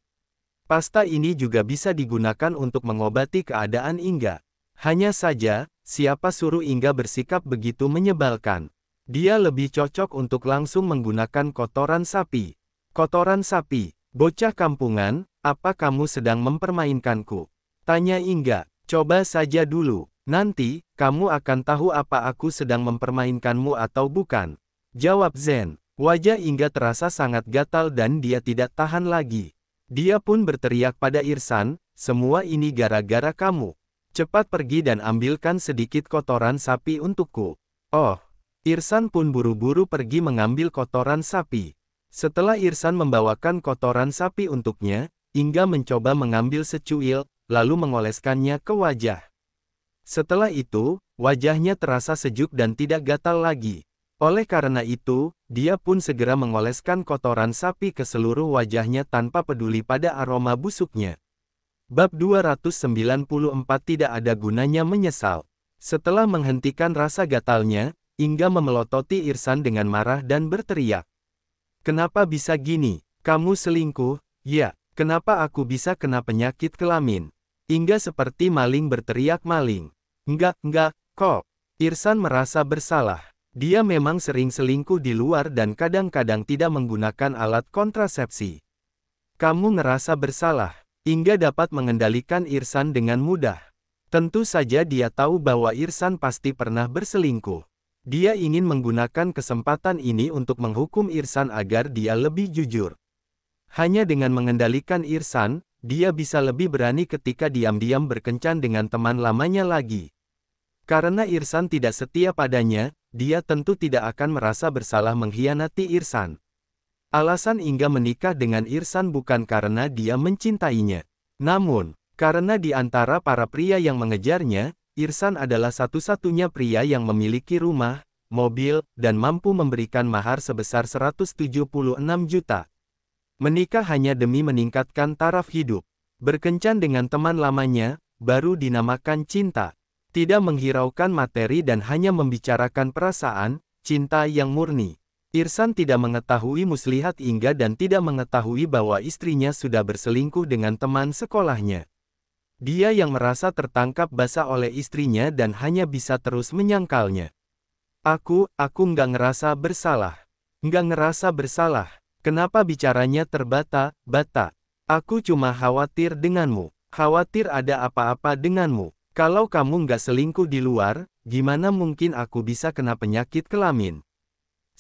Pasta ini juga bisa digunakan untuk mengobati keadaan Inga. Hanya saja, siapa suruh Ingga bersikap begitu menyebalkan. Dia lebih cocok untuk langsung menggunakan kotoran sapi. Kotoran sapi, bocah kampungan, apa kamu sedang mempermainkanku? Tanya Ingga, coba saja dulu, nanti, kamu akan tahu apa aku sedang mempermainkanmu atau bukan. Jawab Zen, wajah Ingga terasa sangat gatal dan dia tidak tahan lagi. Dia pun berteriak pada Irsan, semua ini gara-gara kamu. Cepat pergi dan ambilkan sedikit kotoran sapi untukku. Oh, Irsan pun buru-buru pergi mengambil kotoran sapi. Setelah Irsan membawakan kotoran sapi untuknya, Inga mencoba mengambil secuil, lalu mengoleskannya ke wajah. Setelah itu, wajahnya terasa sejuk dan tidak gatal lagi. Oleh karena itu, dia pun segera mengoleskan kotoran sapi ke seluruh wajahnya tanpa peduli pada aroma busuknya. Bab 294 Tidak ada gunanya menyesal. Setelah menghentikan rasa gatalnya, Inga memelototi Irsan dengan marah dan berteriak. Kenapa bisa gini? Kamu selingkuh? Ya, kenapa aku bisa kena penyakit kelamin? Inga seperti maling berteriak maling. Enggak, enggak, kok. Irsan merasa bersalah. Dia memang sering selingkuh di luar dan kadang-kadang tidak menggunakan alat kontrasepsi. Kamu ngerasa bersalah. Hingga dapat mengendalikan Irsan dengan mudah. Tentu saja dia tahu bahwa Irsan pasti pernah berselingkuh. Dia ingin menggunakan kesempatan ini untuk menghukum Irsan agar dia lebih jujur. Hanya dengan mengendalikan Irsan, dia bisa lebih berani ketika diam-diam berkencan dengan teman lamanya lagi. Karena Irsan tidak setia padanya, dia tentu tidak akan merasa bersalah mengkhianati Irsan. Alasan Inga menikah dengan Irsan bukan karena dia mencintainya. Namun, karena di antara para pria yang mengejarnya, Irsan adalah satu-satunya pria yang memiliki rumah, mobil, dan mampu memberikan mahar sebesar 176 juta. Menikah hanya demi meningkatkan taraf hidup. Berkencan dengan teman lamanya, baru dinamakan cinta. Tidak menghiraukan materi dan hanya membicarakan perasaan, cinta yang murni. Irsan tidak mengetahui muslihat Ingga dan tidak mengetahui bahwa istrinya sudah berselingkuh dengan teman sekolahnya. Dia yang merasa tertangkap basah oleh istrinya dan hanya bisa terus menyangkalnya. Aku, aku nggak ngerasa bersalah. Nggak ngerasa bersalah. Kenapa bicaranya terbata, bata? Aku cuma khawatir denganmu. Khawatir ada apa-apa denganmu. Kalau kamu nggak selingkuh di luar, gimana mungkin aku bisa kena penyakit kelamin?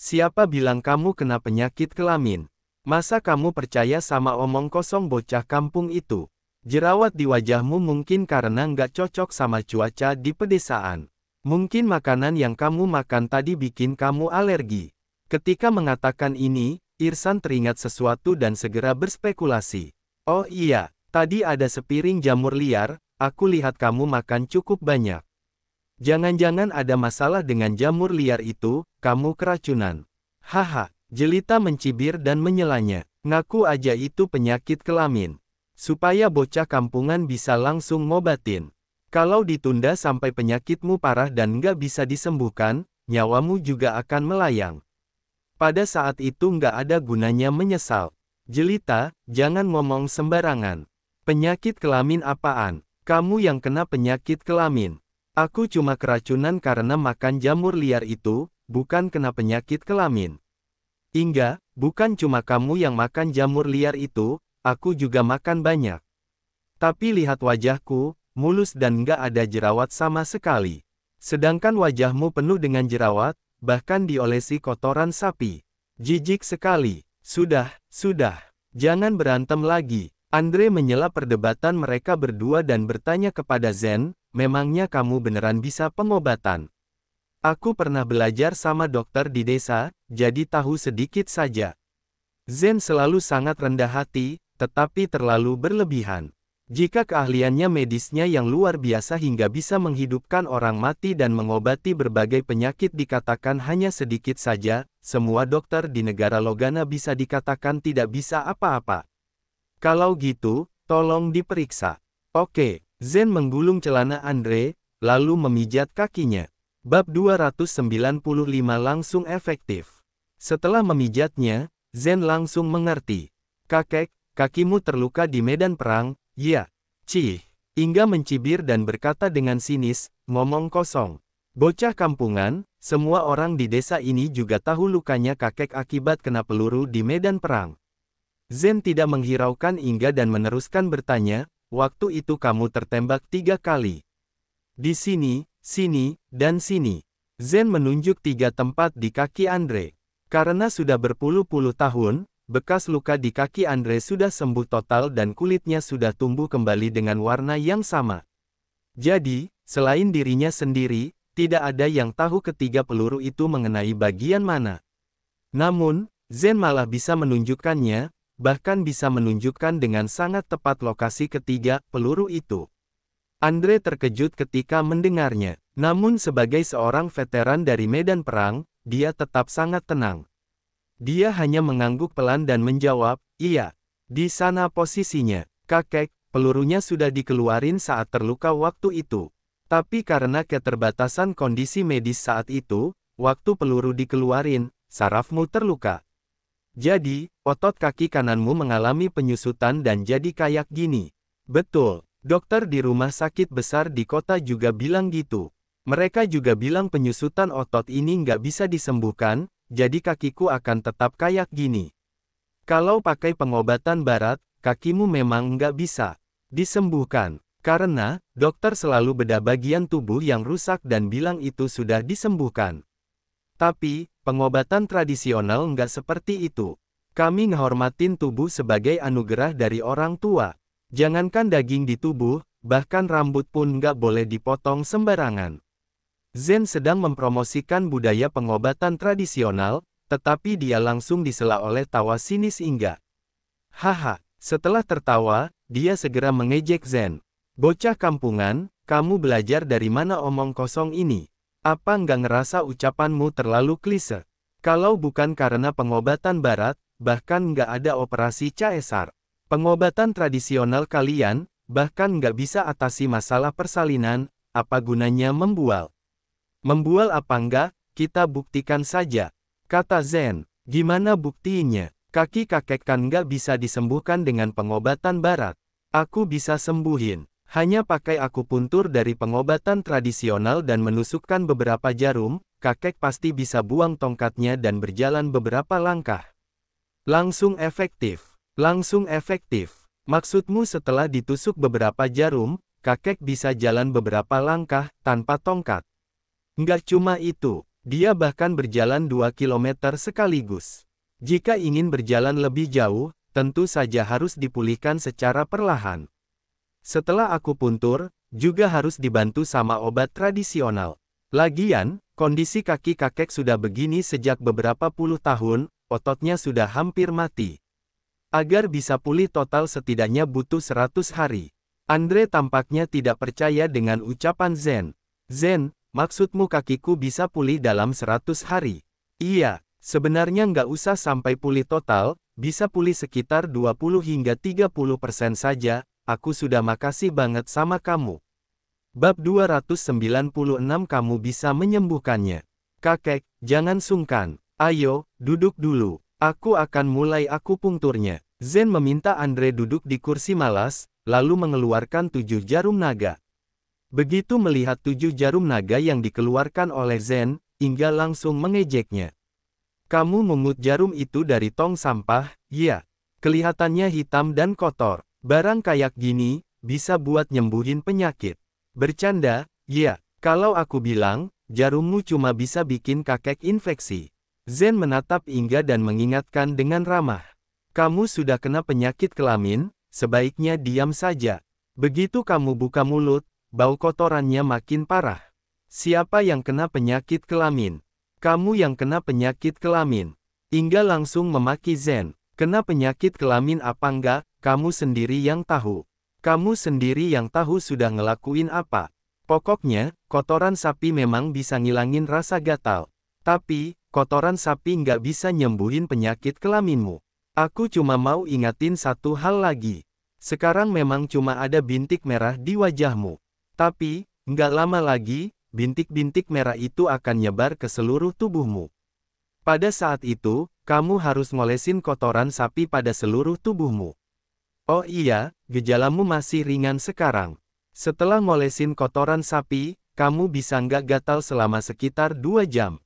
Siapa bilang kamu kena penyakit kelamin? Masa kamu percaya sama omong kosong bocah kampung itu? Jerawat di wajahmu mungkin karena nggak cocok sama cuaca di pedesaan. Mungkin makanan yang kamu makan tadi bikin kamu alergi. Ketika mengatakan ini, Irsan teringat sesuatu dan segera berspekulasi. Oh iya, tadi ada sepiring jamur liar, aku lihat kamu makan cukup banyak. Jangan-jangan ada masalah dengan jamur liar itu, kamu keracunan. Haha, jelita mencibir dan menyelanya. Ngaku aja itu penyakit kelamin. Supaya bocah kampungan bisa langsung ngobatin. Kalau ditunda sampai penyakitmu parah dan nggak bisa disembuhkan, nyawamu juga akan melayang. Pada saat itu nggak ada gunanya menyesal. Jelita, jangan ngomong sembarangan. Penyakit kelamin apaan? Kamu yang kena penyakit kelamin. Aku cuma keracunan karena makan jamur liar itu, bukan kena penyakit kelamin. Hingga, bukan cuma kamu yang makan jamur liar itu, aku juga makan banyak. Tapi lihat wajahku, mulus dan nggak ada jerawat sama sekali. Sedangkan wajahmu penuh dengan jerawat, bahkan diolesi kotoran sapi. Jijik sekali. Sudah, sudah. Jangan berantem lagi. Andre menyela perdebatan mereka berdua dan bertanya kepada Zen, memangnya kamu beneran bisa pengobatan. Aku pernah belajar sama dokter di desa, jadi tahu sedikit saja. Zen selalu sangat rendah hati, tetapi terlalu berlebihan. Jika keahliannya medisnya yang luar biasa hingga bisa menghidupkan orang mati dan mengobati berbagai penyakit dikatakan hanya sedikit saja, semua dokter di negara Logana bisa dikatakan tidak bisa apa-apa. Kalau gitu, tolong diperiksa. Oke. Zen menggulung celana Andre, lalu memijat kakinya. Bab 295 langsung efektif. Setelah memijatnya, Zen langsung mengerti. Kakek, kakimu terluka di medan perang, ya. Cih. Inga mencibir dan berkata dengan sinis, ngomong kosong. Bocah kampungan, semua orang di desa ini juga tahu lukanya kakek akibat kena peluru di medan perang. Zen tidak menghiraukan Inga dan meneruskan bertanya, waktu itu kamu tertembak tiga kali. Di sini, sini, dan sini. Zen menunjuk tiga tempat di kaki Andre. Karena sudah berpuluh-puluh tahun, bekas luka di kaki Andre sudah sembuh total dan kulitnya sudah tumbuh kembali dengan warna yang sama. Jadi, selain dirinya sendiri, tidak ada yang tahu ketiga peluru itu mengenai bagian mana. Namun, Zen malah bisa menunjukkannya, bahkan bisa menunjukkan dengan sangat tepat lokasi ketiga peluru itu. Andre terkejut ketika mendengarnya. Namun sebagai seorang veteran dari medan perang, dia tetap sangat tenang. Dia hanya mengangguk pelan dan menjawab, iya, di sana posisinya, kakek, pelurunya sudah dikeluarin saat terluka waktu itu. Tapi karena keterbatasan kondisi medis saat itu, waktu peluru dikeluarin, sarafmu terluka. Jadi, otot kaki kananmu mengalami penyusutan dan jadi kayak gini. Betul, dokter di rumah sakit besar di kota juga bilang gitu. Mereka juga bilang penyusutan otot ini nggak bisa disembuhkan, jadi kakiku akan tetap kayak gini. Kalau pakai pengobatan barat, kakimu memang nggak bisa disembuhkan. Karena, dokter selalu bedah bagian tubuh yang rusak dan bilang itu sudah disembuhkan. Tapi, Pengobatan tradisional nggak seperti itu. Kami ngehormatin tubuh sebagai anugerah dari orang tua. Jangankan daging di tubuh, bahkan rambut pun nggak boleh dipotong sembarangan. Zen sedang mempromosikan budaya pengobatan tradisional, tetapi dia langsung disela oleh tawa sinis Ingga. Haha, setelah tertawa, dia segera mengejek Zen. Bocah kampungan, kamu belajar dari mana omong kosong ini? Apa nggak ngerasa ucapanmu terlalu klise? Kalau bukan karena pengobatan barat, bahkan nggak ada operasi caesar. Pengobatan tradisional kalian, bahkan nggak bisa atasi masalah persalinan, apa gunanya membual? Membual apa nggak? kita buktikan saja. Kata Zen, gimana buktinya? Kaki kakek kan nggak bisa disembuhkan dengan pengobatan barat. Aku bisa sembuhin. Hanya pakai akupuntur dari pengobatan tradisional dan menusukkan beberapa jarum, kakek pasti bisa buang tongkatnya dan berjalan beberapa langkah. Langsung efektif. Langsung efektif. Maksudmu setelah ditusuk beberapa jarum, kakek bisa jalan beberapa langkah tanpa tongkat. Nggak cuma itu, dia bahkan berjalan 2 km sekaligus. Jika ingin berjalan lebih jauh, tentu saja harus dipulihkan secara perlahan. Setelah aku puntur, juga harus dibantu sama obat tradisional. Lagian, kondisi kaki kakek sudah begini sejak beberapa puluh tahun, ototnya sudah hampir mati. Agar bisa pulih total setidaknya butuh seratus hari. Andre tampaknya tidak percaya dengan ucapan Zen. Zen, maksudmu kakiku bisa pulih dalam seratus hari? Iya, sebenarnya nggak usah sampai pulih total, bisa pulih sekitar 20 hingga 30 persen saja, aku sudah makasih banget sama kamu. Bab 296 kamu bisa menyembuhkannya. Kakek, jangan sungkan. Ayo, duduk dulu. Aku akan mulai aku pungturnya. Zen meminta Andre duduk di kursi malas, lalu mengeluarkan tujuh jarum naga. Begitu melihat tujuh jarum naga yang dikeluarkan oleh Zen, hingga langsung mengejeknya. Kamu mengut jarum itu dari tong sampah, ya. Kelihatannya hitam dan kotor. Barang kayak gini, bisa buat nyembuhin penyakit. Bercanda, ya, kalau aku bilang, jarummu cuma bisa bikin kakek infeksi. Zen menatap Inga dan mengingatkan dengan ramah. Kamu sudah kena penyakit kelamin, sebaiknya diam saja. Begitu kamu buka mulut, bau kotorannya makin parah. Siapa yang kena penyakit kelamin? Kamu yang kena penyakit kelamin. Inga langsung memaki Zen. Kena penyakit kelamin apa enggak, kamu sendiri yang tahu. Kamu sendiri yang tahu sudah ngelakuin apa. Pokoknya, kotoran sapi memang bisa ngilangin rasa gatal. Tapi, kotoran sapi nggak bisa nyembuhin penyakit kelaminmu. Aku cuma mau ingatin satu hal lagi. Sekarang memang cuma ada bintik merah di wajahmu. Tapi, nggak lama lagi, bintik-bintik merah itu akan nyebar ke seluruh tubuhmu. Pada saat itu, kamu harus ngolesin kotoran sapi pada seluruh tubuhmu. Oh iya, gejalamu masih ringan sekarang. Setelah ngolesin kotoran sapi, kamu bisa nggak gatal selama sekitar 2 jam.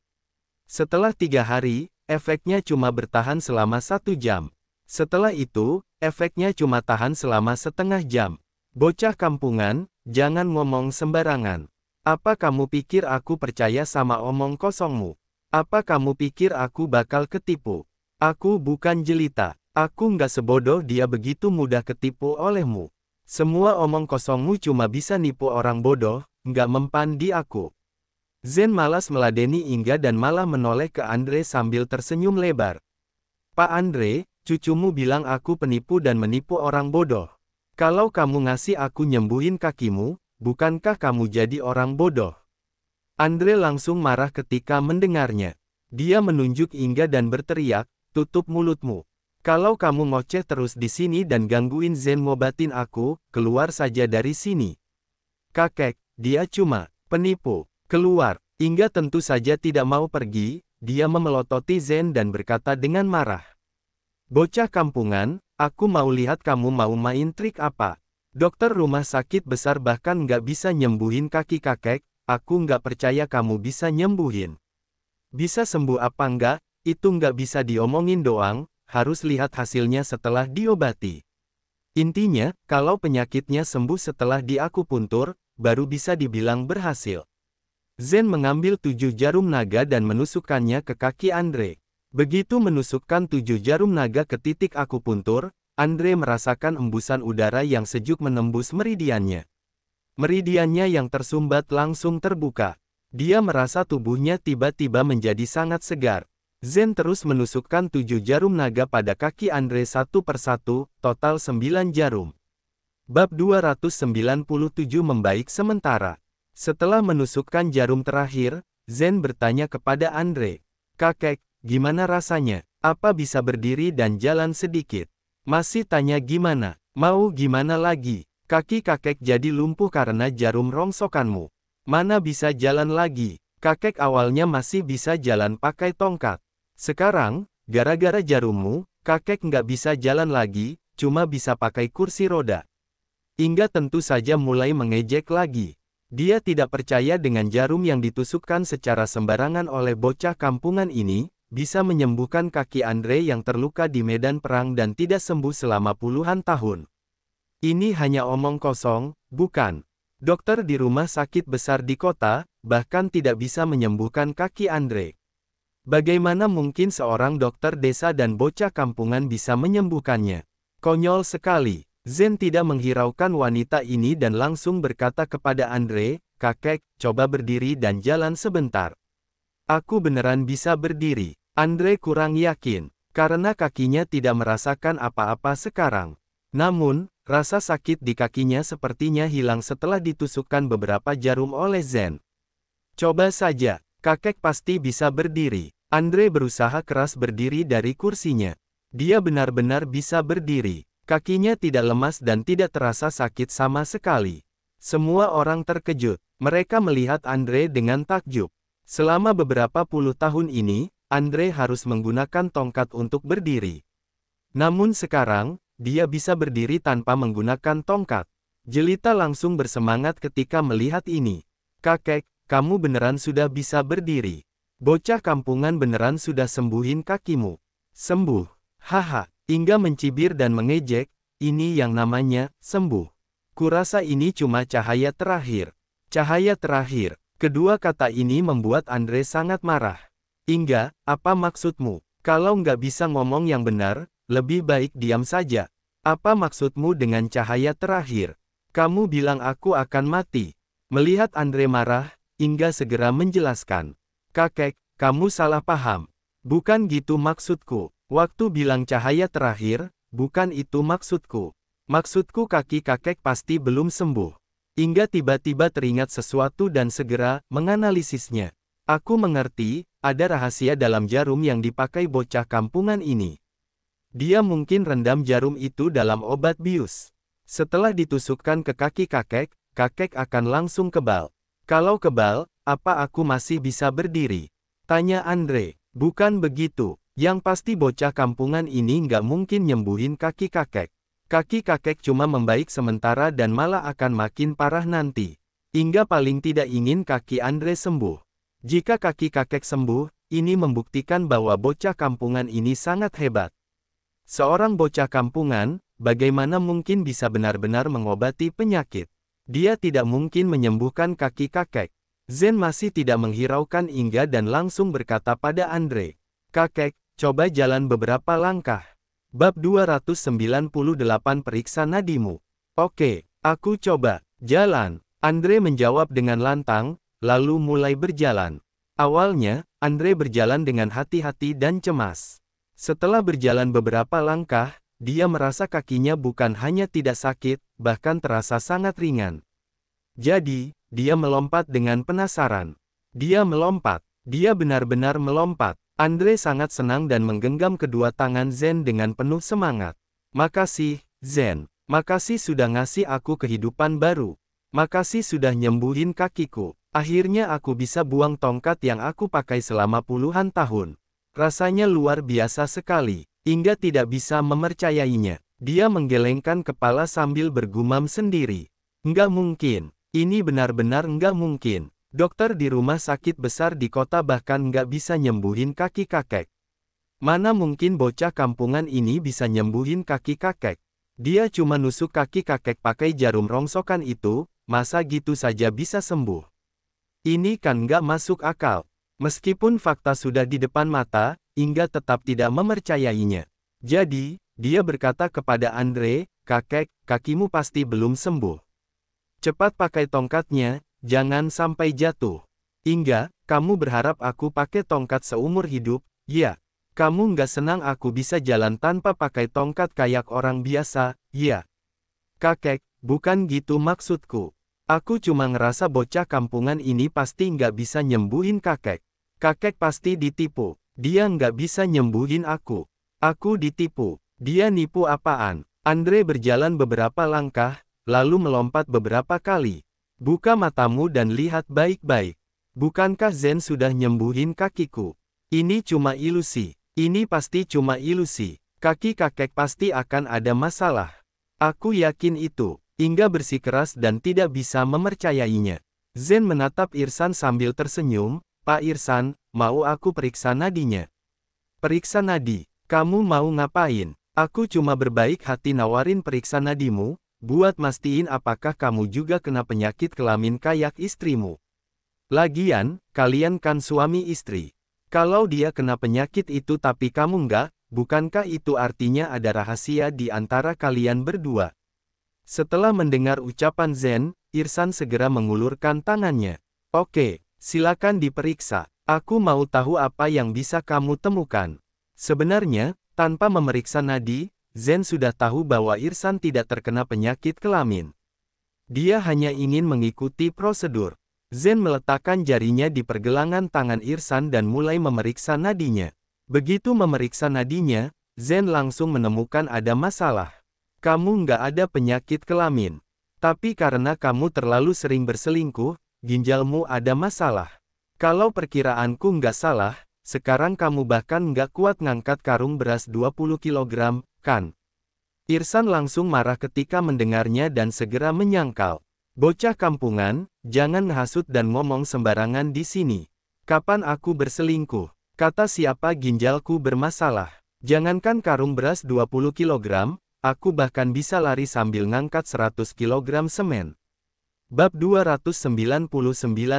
Setelah tiga hari, efeknya cuma bertahan selama satu jam. Setelah itu, efeknya cuma tahan selama setengah jam. Bocah kampungan, jangan ngomong sembarangan. Apa kamu pikir aku percaya sama omong kosongmu? Apa kamu pikir aku bakal ketipu? Aku bukan jelita. Aku nggak sebodoh dia begitu mudah ketipu olehmu. Semua omong kosongmu cuma bisa nipu orang bodoh, nggak mempan di aku. Zen malas meladeni Inga dan malah menoleh ke Andre sambil tersenyum lebar. Pak Andre, cucumu bilang aku penipu dan menipu orang bodoh. Kalau kamu ngasih aku nyembuhin kakimu, bukankah kamu jadi orang bodoh? Andre langsung marah ketika mendengarnya. Dia menunjuk Inga dan berteriak, tutup mulutmu. Kalau kamu ngoceh terus di sini dan gangguin Zen mobatin aku, keluar saja dari sini. Kakek, dia cuma penipu. Keluar. hingga tentu saja tidak mau pergi, dia memelototi Zen dan berkata dengan marah. Bocah kampungan, aku mau lihat kamu mau main trik apa. Dokter rumah sakit besar bahkan nggak bisa nyembuhin kaki kakek, aku nggak percaya kamu bisa nyembuhin. Bisa sembuh apa nggak, itu nggak bisa diomongin doang, harus lihat hasilnya setelah diobati. Intinya, kalau penyakitnya sembuh setelah diakupuntur, baru bisa dibilang berhasil. Zen mengambil tujuh jarum naga dan menusukkannya ke kaki Andre. Begitu menusukkan tujuh jarum naga ke titik akupuntur, Andre merasakan embusan udara yang sejuk menembus meridiannya. Meridiannya yang tersumbat langsung terbuka. Dia merasa tubuhnya tiba-tiba menjadi sangat segar. Zen terus menusukkan tujuh jarum naga pada kaki Andre satu persatu, total sembilan jarum. Bab 297 membaik sementara. Setelah menusukkan jarum terakhir, Zen bertanya kepada Andre, Kakek, gimana rasanya? Apa bisa berdiri dan jalan sedikit? Masih tanya gimana? Mau gimana lagi? Kaki kakek jadi lumpuh karena jarum rongsokanmu. Mana bisa jalan lagi? Kakek awalnya masih bisa jalan pakai tongkat. Sekarang, gara-gara jarummu, kakek nggak bisa jalan lagi, cuma bisa pakai kursi roda. Inga tentu saja mulai mengejek lagi. Dia tidak percaya dengan jarum yang ditusukkan secara sembarangan oleh bocah kampungan ini, bisa menyembuhkan kaki Andre yang terluka di medan perang dan tidak sembuh selama puluhan tahun. Ini hanya omong kosong, bukan. Dokter di rumah sakit besar di kota, bahkan tidak bisa menyembuhkan kaki Andre. Bagaimana mungkin seorang dokter desa dan bocah kampungan bisa menyembuhkannya? Konyol sekali. Zen tidak menghiraukan wanita ini dan langsung berkata kepada Andre, kakek, coba berdiri dan jalan sebentar. Aku beneran bisa berdiri. Andre kurang yakin, karena kakinya tidak merasakan apa-apa sekarang. Namun, rasa sakit di kakinya sepertinya hilang setelah ditusukkan beberapa jarum oleh Zen. Coba saja, Kakek pasti bisa berdiri. Andre berusaha keras berdiri dari kursinya. Dia benar-benar bisa berdiri. Kakinya tidak lemas dan tidak terasa sakit sama sekali. Semua orang terkejut. Mereka melihat Andre dengan takjub. Selama beberapa puluh tahun ini, Andre harus menggunakan tongkat untuk berdiri. Namun sekarang, dia bisa berdiri tanpa menggunakan tongkat. Jelita langsung bersemangat ketika melihat ini. Kakek, kamu beneran sudah bisa berdiri. Bocah kampungan beneran sudah sembuhin kakimu. Sembuh. Haha, Inga mencibir dan mengejek, ini yang namanya, sembuh. Kurasa ini cuma cahaya terakhir. Cahaya terakhir. Kedua kata ini membuat Andre sangat marah. Inga, apa maksudmu? Kalau nggak bisa ngomong yang benar, lebih baik diam saja. Apa maksudmu dengan cahaya terakhir? Kamu bilang aku akan mati. Melihat Andre marah, Ingga segera menjelaskan. Kakek, kamu salah paham. Bukan gitu maksudku. Waktu bilang cahaya terakhir, bukan itu maksudku. Maksudku kaki kakek pasti belum sembuh. Inga tiba-tiba teringat sesuatu dan segera menganalisisnya. Aku mengerti, ada rahasia dalam jarum yang dipakai bocah kampungan ini. Dia mungkin rendam jarum itu dalam obat bius. Setelah ditusukkan ke kaki kakek, kakek akan langsung kebal. Kalau kebal, apa aku masih bisa berdiri? Tanya Andre. Bukan begitu, yang pasti bocah kampungan ini nggak mungkin nyembuhin kaki kakek. Kaki kakek cuma membaik sementara dan malah akan makin parah nanti. Hingga paling tidak ingin kaki Andre sembuh. Jika kaki kakek sembuh, ini membuktikan bahwa bocah kampungan ini sangat hebat. Seorang bocah kampungan, bagaimana mungkin bisa benar-benar mengobati penyakit? Dia tidak mungkin menyembuhkan kaki kakek. Zen masih tidak menghiraukan Inga dan langsung berkata pada Andre, Kakek, coba jalan beberapa langkah. Bab 298 Periksa nadimu. Oke, aku coba. Jalan. Andre menjawab dengan lantang, lalu mulai berjalan. Awalnya, Andre berjalan dengan hati-hati dan cemas. Setelah berjalan beberapa langkah, dia merasa kakinya bukan hanya tidak sakit, bahkan terasa sangat ringan. Jadi, dia melompat dengan penasaran. Dia melompat. Dia benar-benar melompat. Andre sangat senang dan menggenggam kedua tangan Zen dengan penuh semangat. Makasih, Zen. Makasih sudah ngasih aku kehidupan baru. Makasih sudah nyembuhin kakiku. Akhirnya aku bisa buang tongkat yang aku pakai selama puluhan tahun. Rasanya luar biasa sekali. Inga tidak bisa memercayainya. Dia menggelengkan kepala sambil bergumam sendiri. Nggak mungkin. Ini benar-benar nggak mungkin. Dokter di rumah sakit besar di kota bahkan nggak bisa nyembuhin kaki kakek. Mana mungkin bocah kampungan ini bisa nyembuhin kaki kakek? Dia cuma nusuk kaki kakek pakai jarum rongsokan itu, masa gitu saja bisa sembuh? Ini kan nggak masuk akal. Meskipun fakta sudah di depan mata, Inga tetap tidak memercayainya. Jadi, dia berkata kepada Andre, kakek, kakimu pasti belum sembuh. Cepat pakai tongkatnya, jangan sampai jatuh. Inga, kamu berharap aku pakai tongkat seumur hidup, ya. Kamu nggak senang aku bisa jalan tanpa pakai tongkat kayak orang biasa, ya. Kakek, bukan gitu maksudku. Aku cuma ngerasa bocah kampungan ini pasti nggak bisa nyembuhin kakek. Kakek pasti ditipu. Dia nggak bisa nyembuhin aku. Aku ditipu. Dia nipu apaan? Andre berjalan beberapa langkah, lalu melompat beberapa kali. Buka matamu dan lihat baik-baik. Bukankah Zen sudah nyembuhin kakiku? Ini cuma ilusi. Ini pasti cuma ilusi. Kaki kakek pasti akan ada masalah. Aku yakin itu. Inga bersikeras dan tidak bisa memercayainya. Zen menatap Irsan sambil tersenyum, Pak Irsan, mau aku periksa nadinya? Periksa nadi, kamu mau ngapain? Aku cuma berbaik hati nawarin periksa nadimu, buat mastiin apakah kamu juga kena penyakit kelamin kayak istrimu. Lagian, kalian kan suami istri. Kalau dia kena penyakit itu tapi kamu enggak, bukankah itu artinya ada rahasia di antara kalian berdua? Setelah mendengar ucapan Zen, Irsan segera mengulurkan tangannya. Oke, silakan diperiksa. Aku mau tahu apa yang bisa kamu temukan. Sebenarnya, tanpa memeriksa nadi, Zen sudah tahu bahwa Irsan tidak terkena penyakit kelamin. Dia hanya ingin mengikuti prosedur. Zen meletakkan jarinya di pergelangan tangan Irsan dan mulai memeriksa nadinya. Begitu memeriksa nadinya, Zen langsung menemukan ada masalah. Kamu nggak ada penyakit kelamin. Tapi karena kamu terlalu sering berselingkuh, ginjalmu ada masalah. Kalau perkiraanku nggak salah, sekarang kamu bahkan nggak kuat ngangkat karung beras 20 kg, kan? Irsan langsung marah ketika mendengarnya dan segera menyangkal. Bocah kampungan, jangan hasut dan ngomong sembarangan di sini. Kapan aku berselingkuh? Kata siapa ginjalku bermasalah. Jangankan karung beras 20 kg, aku bahkan bisa lari sambil ngangkat 100 kg semen. Bab 299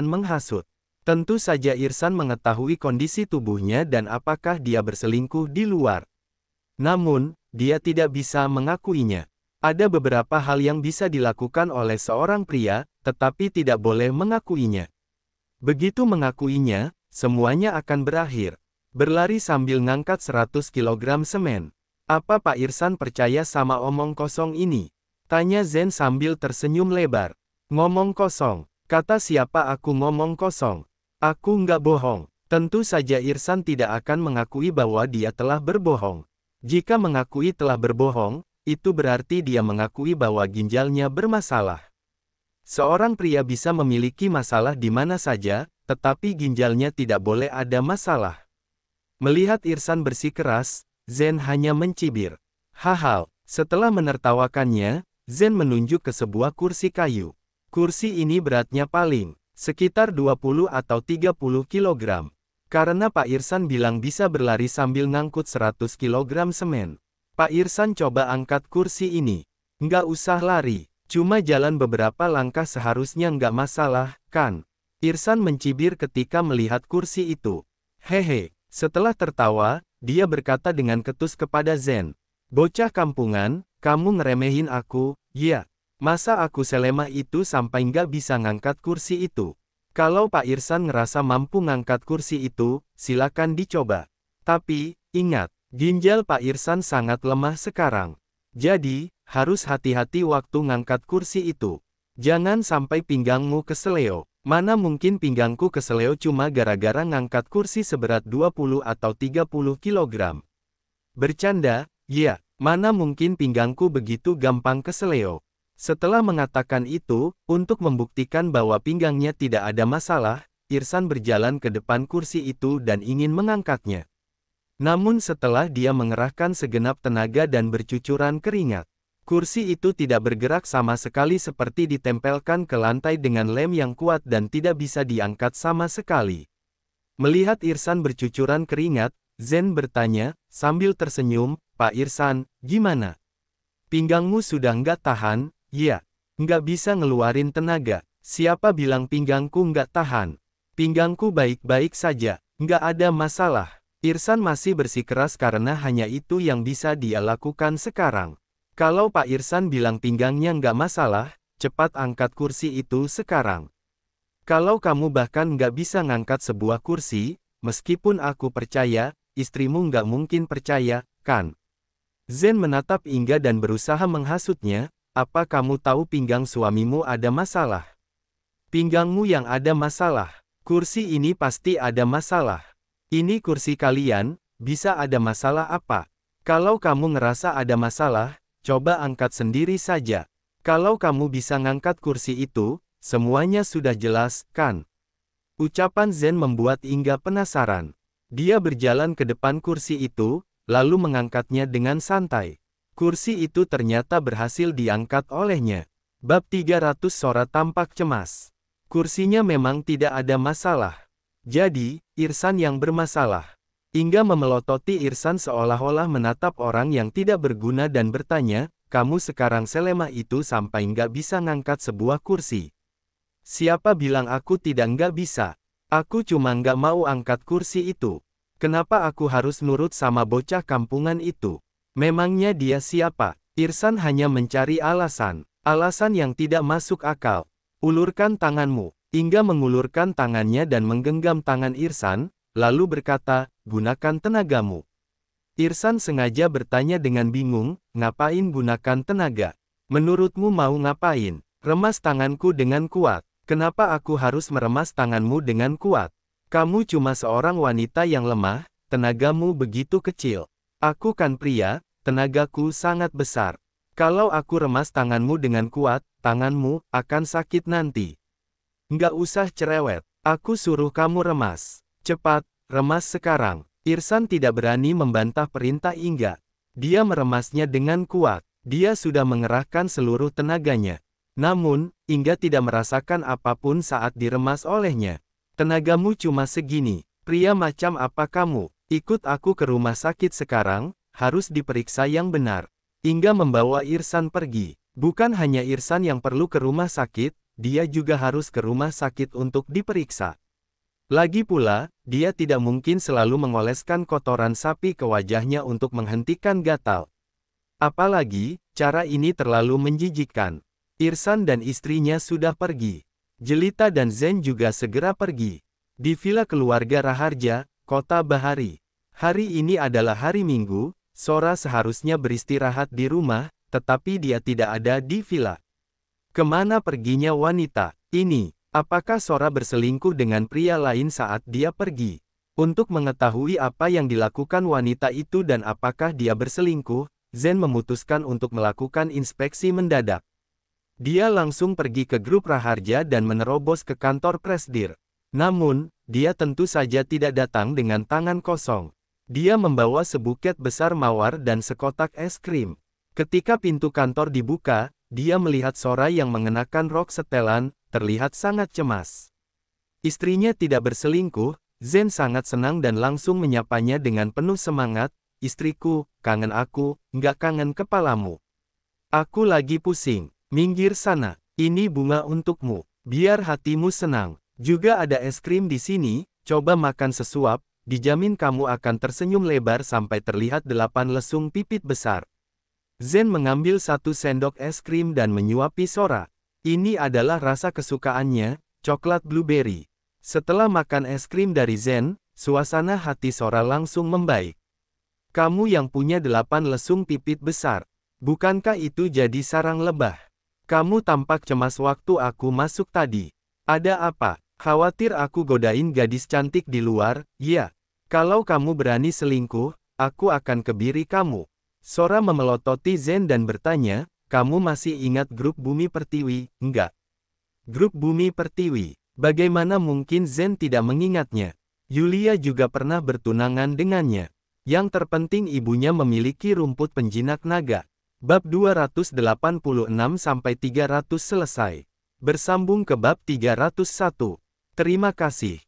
menghasut. Tentu saja Irsan mengetahui kondisi tubuhnya dan apakah dia berselingkuh di luar. Namun, dia tidak bisa mengakuinya. Ada beberapa hal yang bisa dilakukan oleh seorang pria, tetapi tidak boleh mengakuinya. Begitu mengakuinya, semuanya akan berakhir. Berlari sambil ngangkat 100 kg semen. Apa Pak Irsan percaya sama omong kosong ini? Tanya Zen sambil tersenyum lebar. Ngomong kosong, kata siapa aku ngomong kosong? Aku nggak bohong. Tentu saja Irsan tidak akan mengakui bahwa dia telah berbohong. Jika mengakui telah berbohong, itu berarti dia mengakui bahwa ginjalnya bermasalah. Seorang pria bisa memiliki masalah di mana saja, tetapi ginjalnya tidak boleh ada masalah. Melihat Irsan bersikeras, Zen hanya mencibir. Hahal, setelah menertawakannya, Zen menunjuk ke sebuah kursi kayu. Kursi ini beratnya paling Sekitar 20 atau 30 kg. Karena Pak Irsan bilang bisa berlari sambil ngangkut 100 kg semen. Pak Irsan coba angkat kursi ini. Nggak usah lari, cuma jalan beberapa langkah seharusnya nggak masalah, kan? Irsan mencibir ketika melihat kursi itu. Hehe, setelah tertawa, dia berkata dengan ketus kepada Zen. Bocah kampungan, kamu ngeremehin aku, ya. Masa aku selemah itu sampai nggak bisa ngangkat kursi itu? Kalau Pak Irsan ngerasa mampu ngangkat kursi itu, silakan dicoba. Tapi, ingat, ginjal Pak Irsan sangat lemah sekarang. Jadi, harus hati-hati waktu ngangkat kursi itu. Jangan sampai pinggangmu keseleo. Mana mungkin pinggangku keseleo cuma gara-gara ngangkat kursi seberat 20 atau 30 kg. Bercanda, ya, mana mungkin pinggangku begitu gampang keseleo. Setelah mengatakan itu, untuk membuktikan bahwa pinggangnya tidak ada masalah, Irsan berjalan ke depan kursi itu dan ingin mengangkatnya. Namun setelah dia mengerahkan segenap tenaga dan bercucuran keringat, kursi itu tidak bergerak sama sekali seperti ditempelkan ke lantai dengan lem yang kuat dan tidak bisa diangkat sama sekali. Melihat Irsan bercucuran keringat, Zen bertanya, sambil tersenyum, Pak Irsan, gimana? Pinggangmu sudah nggak tahan? Ya, nggak bisa ngeluarin tenaga. Siapa bilang pinggangku nggak tahan? Pinggangku baik-baik saja, nggak ada masalah. Irsan masih bersikeras karena hanya itu yang bisa dia lakukan sekarang. Kalau Pak Irsan bilang pinggangnya nggak masalah, cepat angkat kursi itu sekarang. Kalau kamu bahkan nggak bisa ngangkat sebuah kursi, meskipun aku percaya, istrimu nggak mungkin percaya, kan? Zen menatap Inga dan berusaha menghasutnya, apa kamu tahu pinggang suamimu ada masalah? Pinggangmu yang ada masalah. Kursi ini pasti ada masalah. Ini kursi kalian, bisa ada masalah apa? Kalau kamu ngerasa ada masalah, coba angkat sendiri saja. Kalau kamu bisa ngangkat kursi itu, semuanya sudah jelas, kan? Ucapan Zen membuat Inga penasaran. Dia berjalan ke depan kursi itu, lalu mengangkatnya dengan santai. Kursi itu ternyata berhasil diangkat olehnya. Bab 300 Sora tampak cemas. Kursinya memang tidak ada masalah. Jadi, Irsan yang bermasalah. Hingga memelototi Irsan seolah-olah menatap orang yang tidak berguna dan bertanya, kamu sekarang selema itu sampai nggak bisa ngangkat sebuah kursi. Siapa bilang aku tidak nggak bisa? Aku cuma nggak mau angkat kursi itu. Kenapa aku harus nurut sama bocah kampungan itu? Memangnya dia siapa? Irsan hanya mencari alasan. Alasan yang tidak masuk akal. Ulurkan tanganmu. Inga mengulurkan tangannya dan menggenggam tangan Irsan, lalu berkata, gunakan tenagamu. Irsan sengaja bertanya dengan bingung, ngapain gunakan tenaga? Menurutmu mau ngapain? Remas tanganku dengan kuat. Kenapa aku harus meremas tanganmu dengan kuat? Kamu cuma seorang wanita yang lemah, tenagamu begitu kecil. Aku kan pria, Tenagaku sangat besar. Kalau aku remas tanganmu dengan kuat, tanganmu akan sakit nanti. Nggak usah cerewet. Aku suruh kamu remas. Cepat, remas sekarang. Irsan tidak berani membantah perintah Ingga. Dia meremasnya dengan kuat. Dia sudah mengerahkan seluruh tenaganya. Namun, Ingga tidak merasakan apapun saat diremas olehnya. Tenagamu cuma segini. Pria macam apa kamu? Ikut aku ke rumah sakit sekarang, harus diperiksa yang benar. hingga membawa Irsan pergi. Bukan hanya Irsan yang perlu ke rumah sakit, dia juga harus ke rumah sakit untuk diperiksa. Lagi pula, dia tidak mungkin selalu mengoleskan kotoran sapi ke wajahnya untuk menghentikan gatal. Apalagi, cara ini terlalu menjijikkan. Irsan dan istrinya sudah pergi. Jelita dan Zen juga segera pergi. Di villa keluarga Raharja, kota Bahari. Hari ini adalah hari Minggu, Sora seharusnya beristirahat di rumah, tetapi dia tidak ada di villa. Kemana perginya wanita ini? Apakah Sora berselingkuh dengan pria lain saat dia pergi? Untuk mengetahui apa yang dilakukan wanita itu dan apakah dia berselingkuh, Zen memutuskan untuk melakukan inspeksi mendadak. Dia langsung pergi ke grup Raharja dan menerobos ke kantor Presdir. Namun, dia tentu saja tidak datang dengan tangan kosong. Dia membawa sebuket besar mawar dan sekotak es krim. Ketika pintu kantor dibuka, dia melihat Sora yang mengenakan rok setelan, terlihat sangat cemas. Istrinya tidak berselingkuh, Zen sangat senang dan langsung menyapanya dengan penuh semangat, istriku, kangen aku, nggak kangen kepalamu. Aku lagi pusing, minggir sana, ini bunga untukmu, biar hatimu senang. Juga ada es krim di sini, coba makan sesuap, dijamin kamu akan tersenyum lebar sampai terlihat delapan lesung pipit besar. Zen mengambil satu sendok es krim dan menyuapi Sora. Ini adalah rasa kesukaannya, coklat blueberry. Setelah makan es krim dari Zen, suasana hati Sora langsung membaik. Kamu yang punya delapan lesung pipit besar. Bukankah itu jadi sarang lebah? Kamu tampak cemas waktu aku masuk tadi. Ada apa? Khawatir aku godain gadis cantik di luar, ya. Kalau kamu berani selingkuh, aku akan kebiri kamu. Sora memelototi Zen dan bertanya, kamu masih ingat grup Bumi Pertiwi, enggak? Grup Bumi Pertiwi, bagaimana mungkin Zen tidak mengingatnya? Yulia juga pernah bertunangan dengannya. Yang terpenting ibunya memiliki rumput penjinak naga. Bab 286-300 selesai. Bersambung ke bab 301. Terima kasih.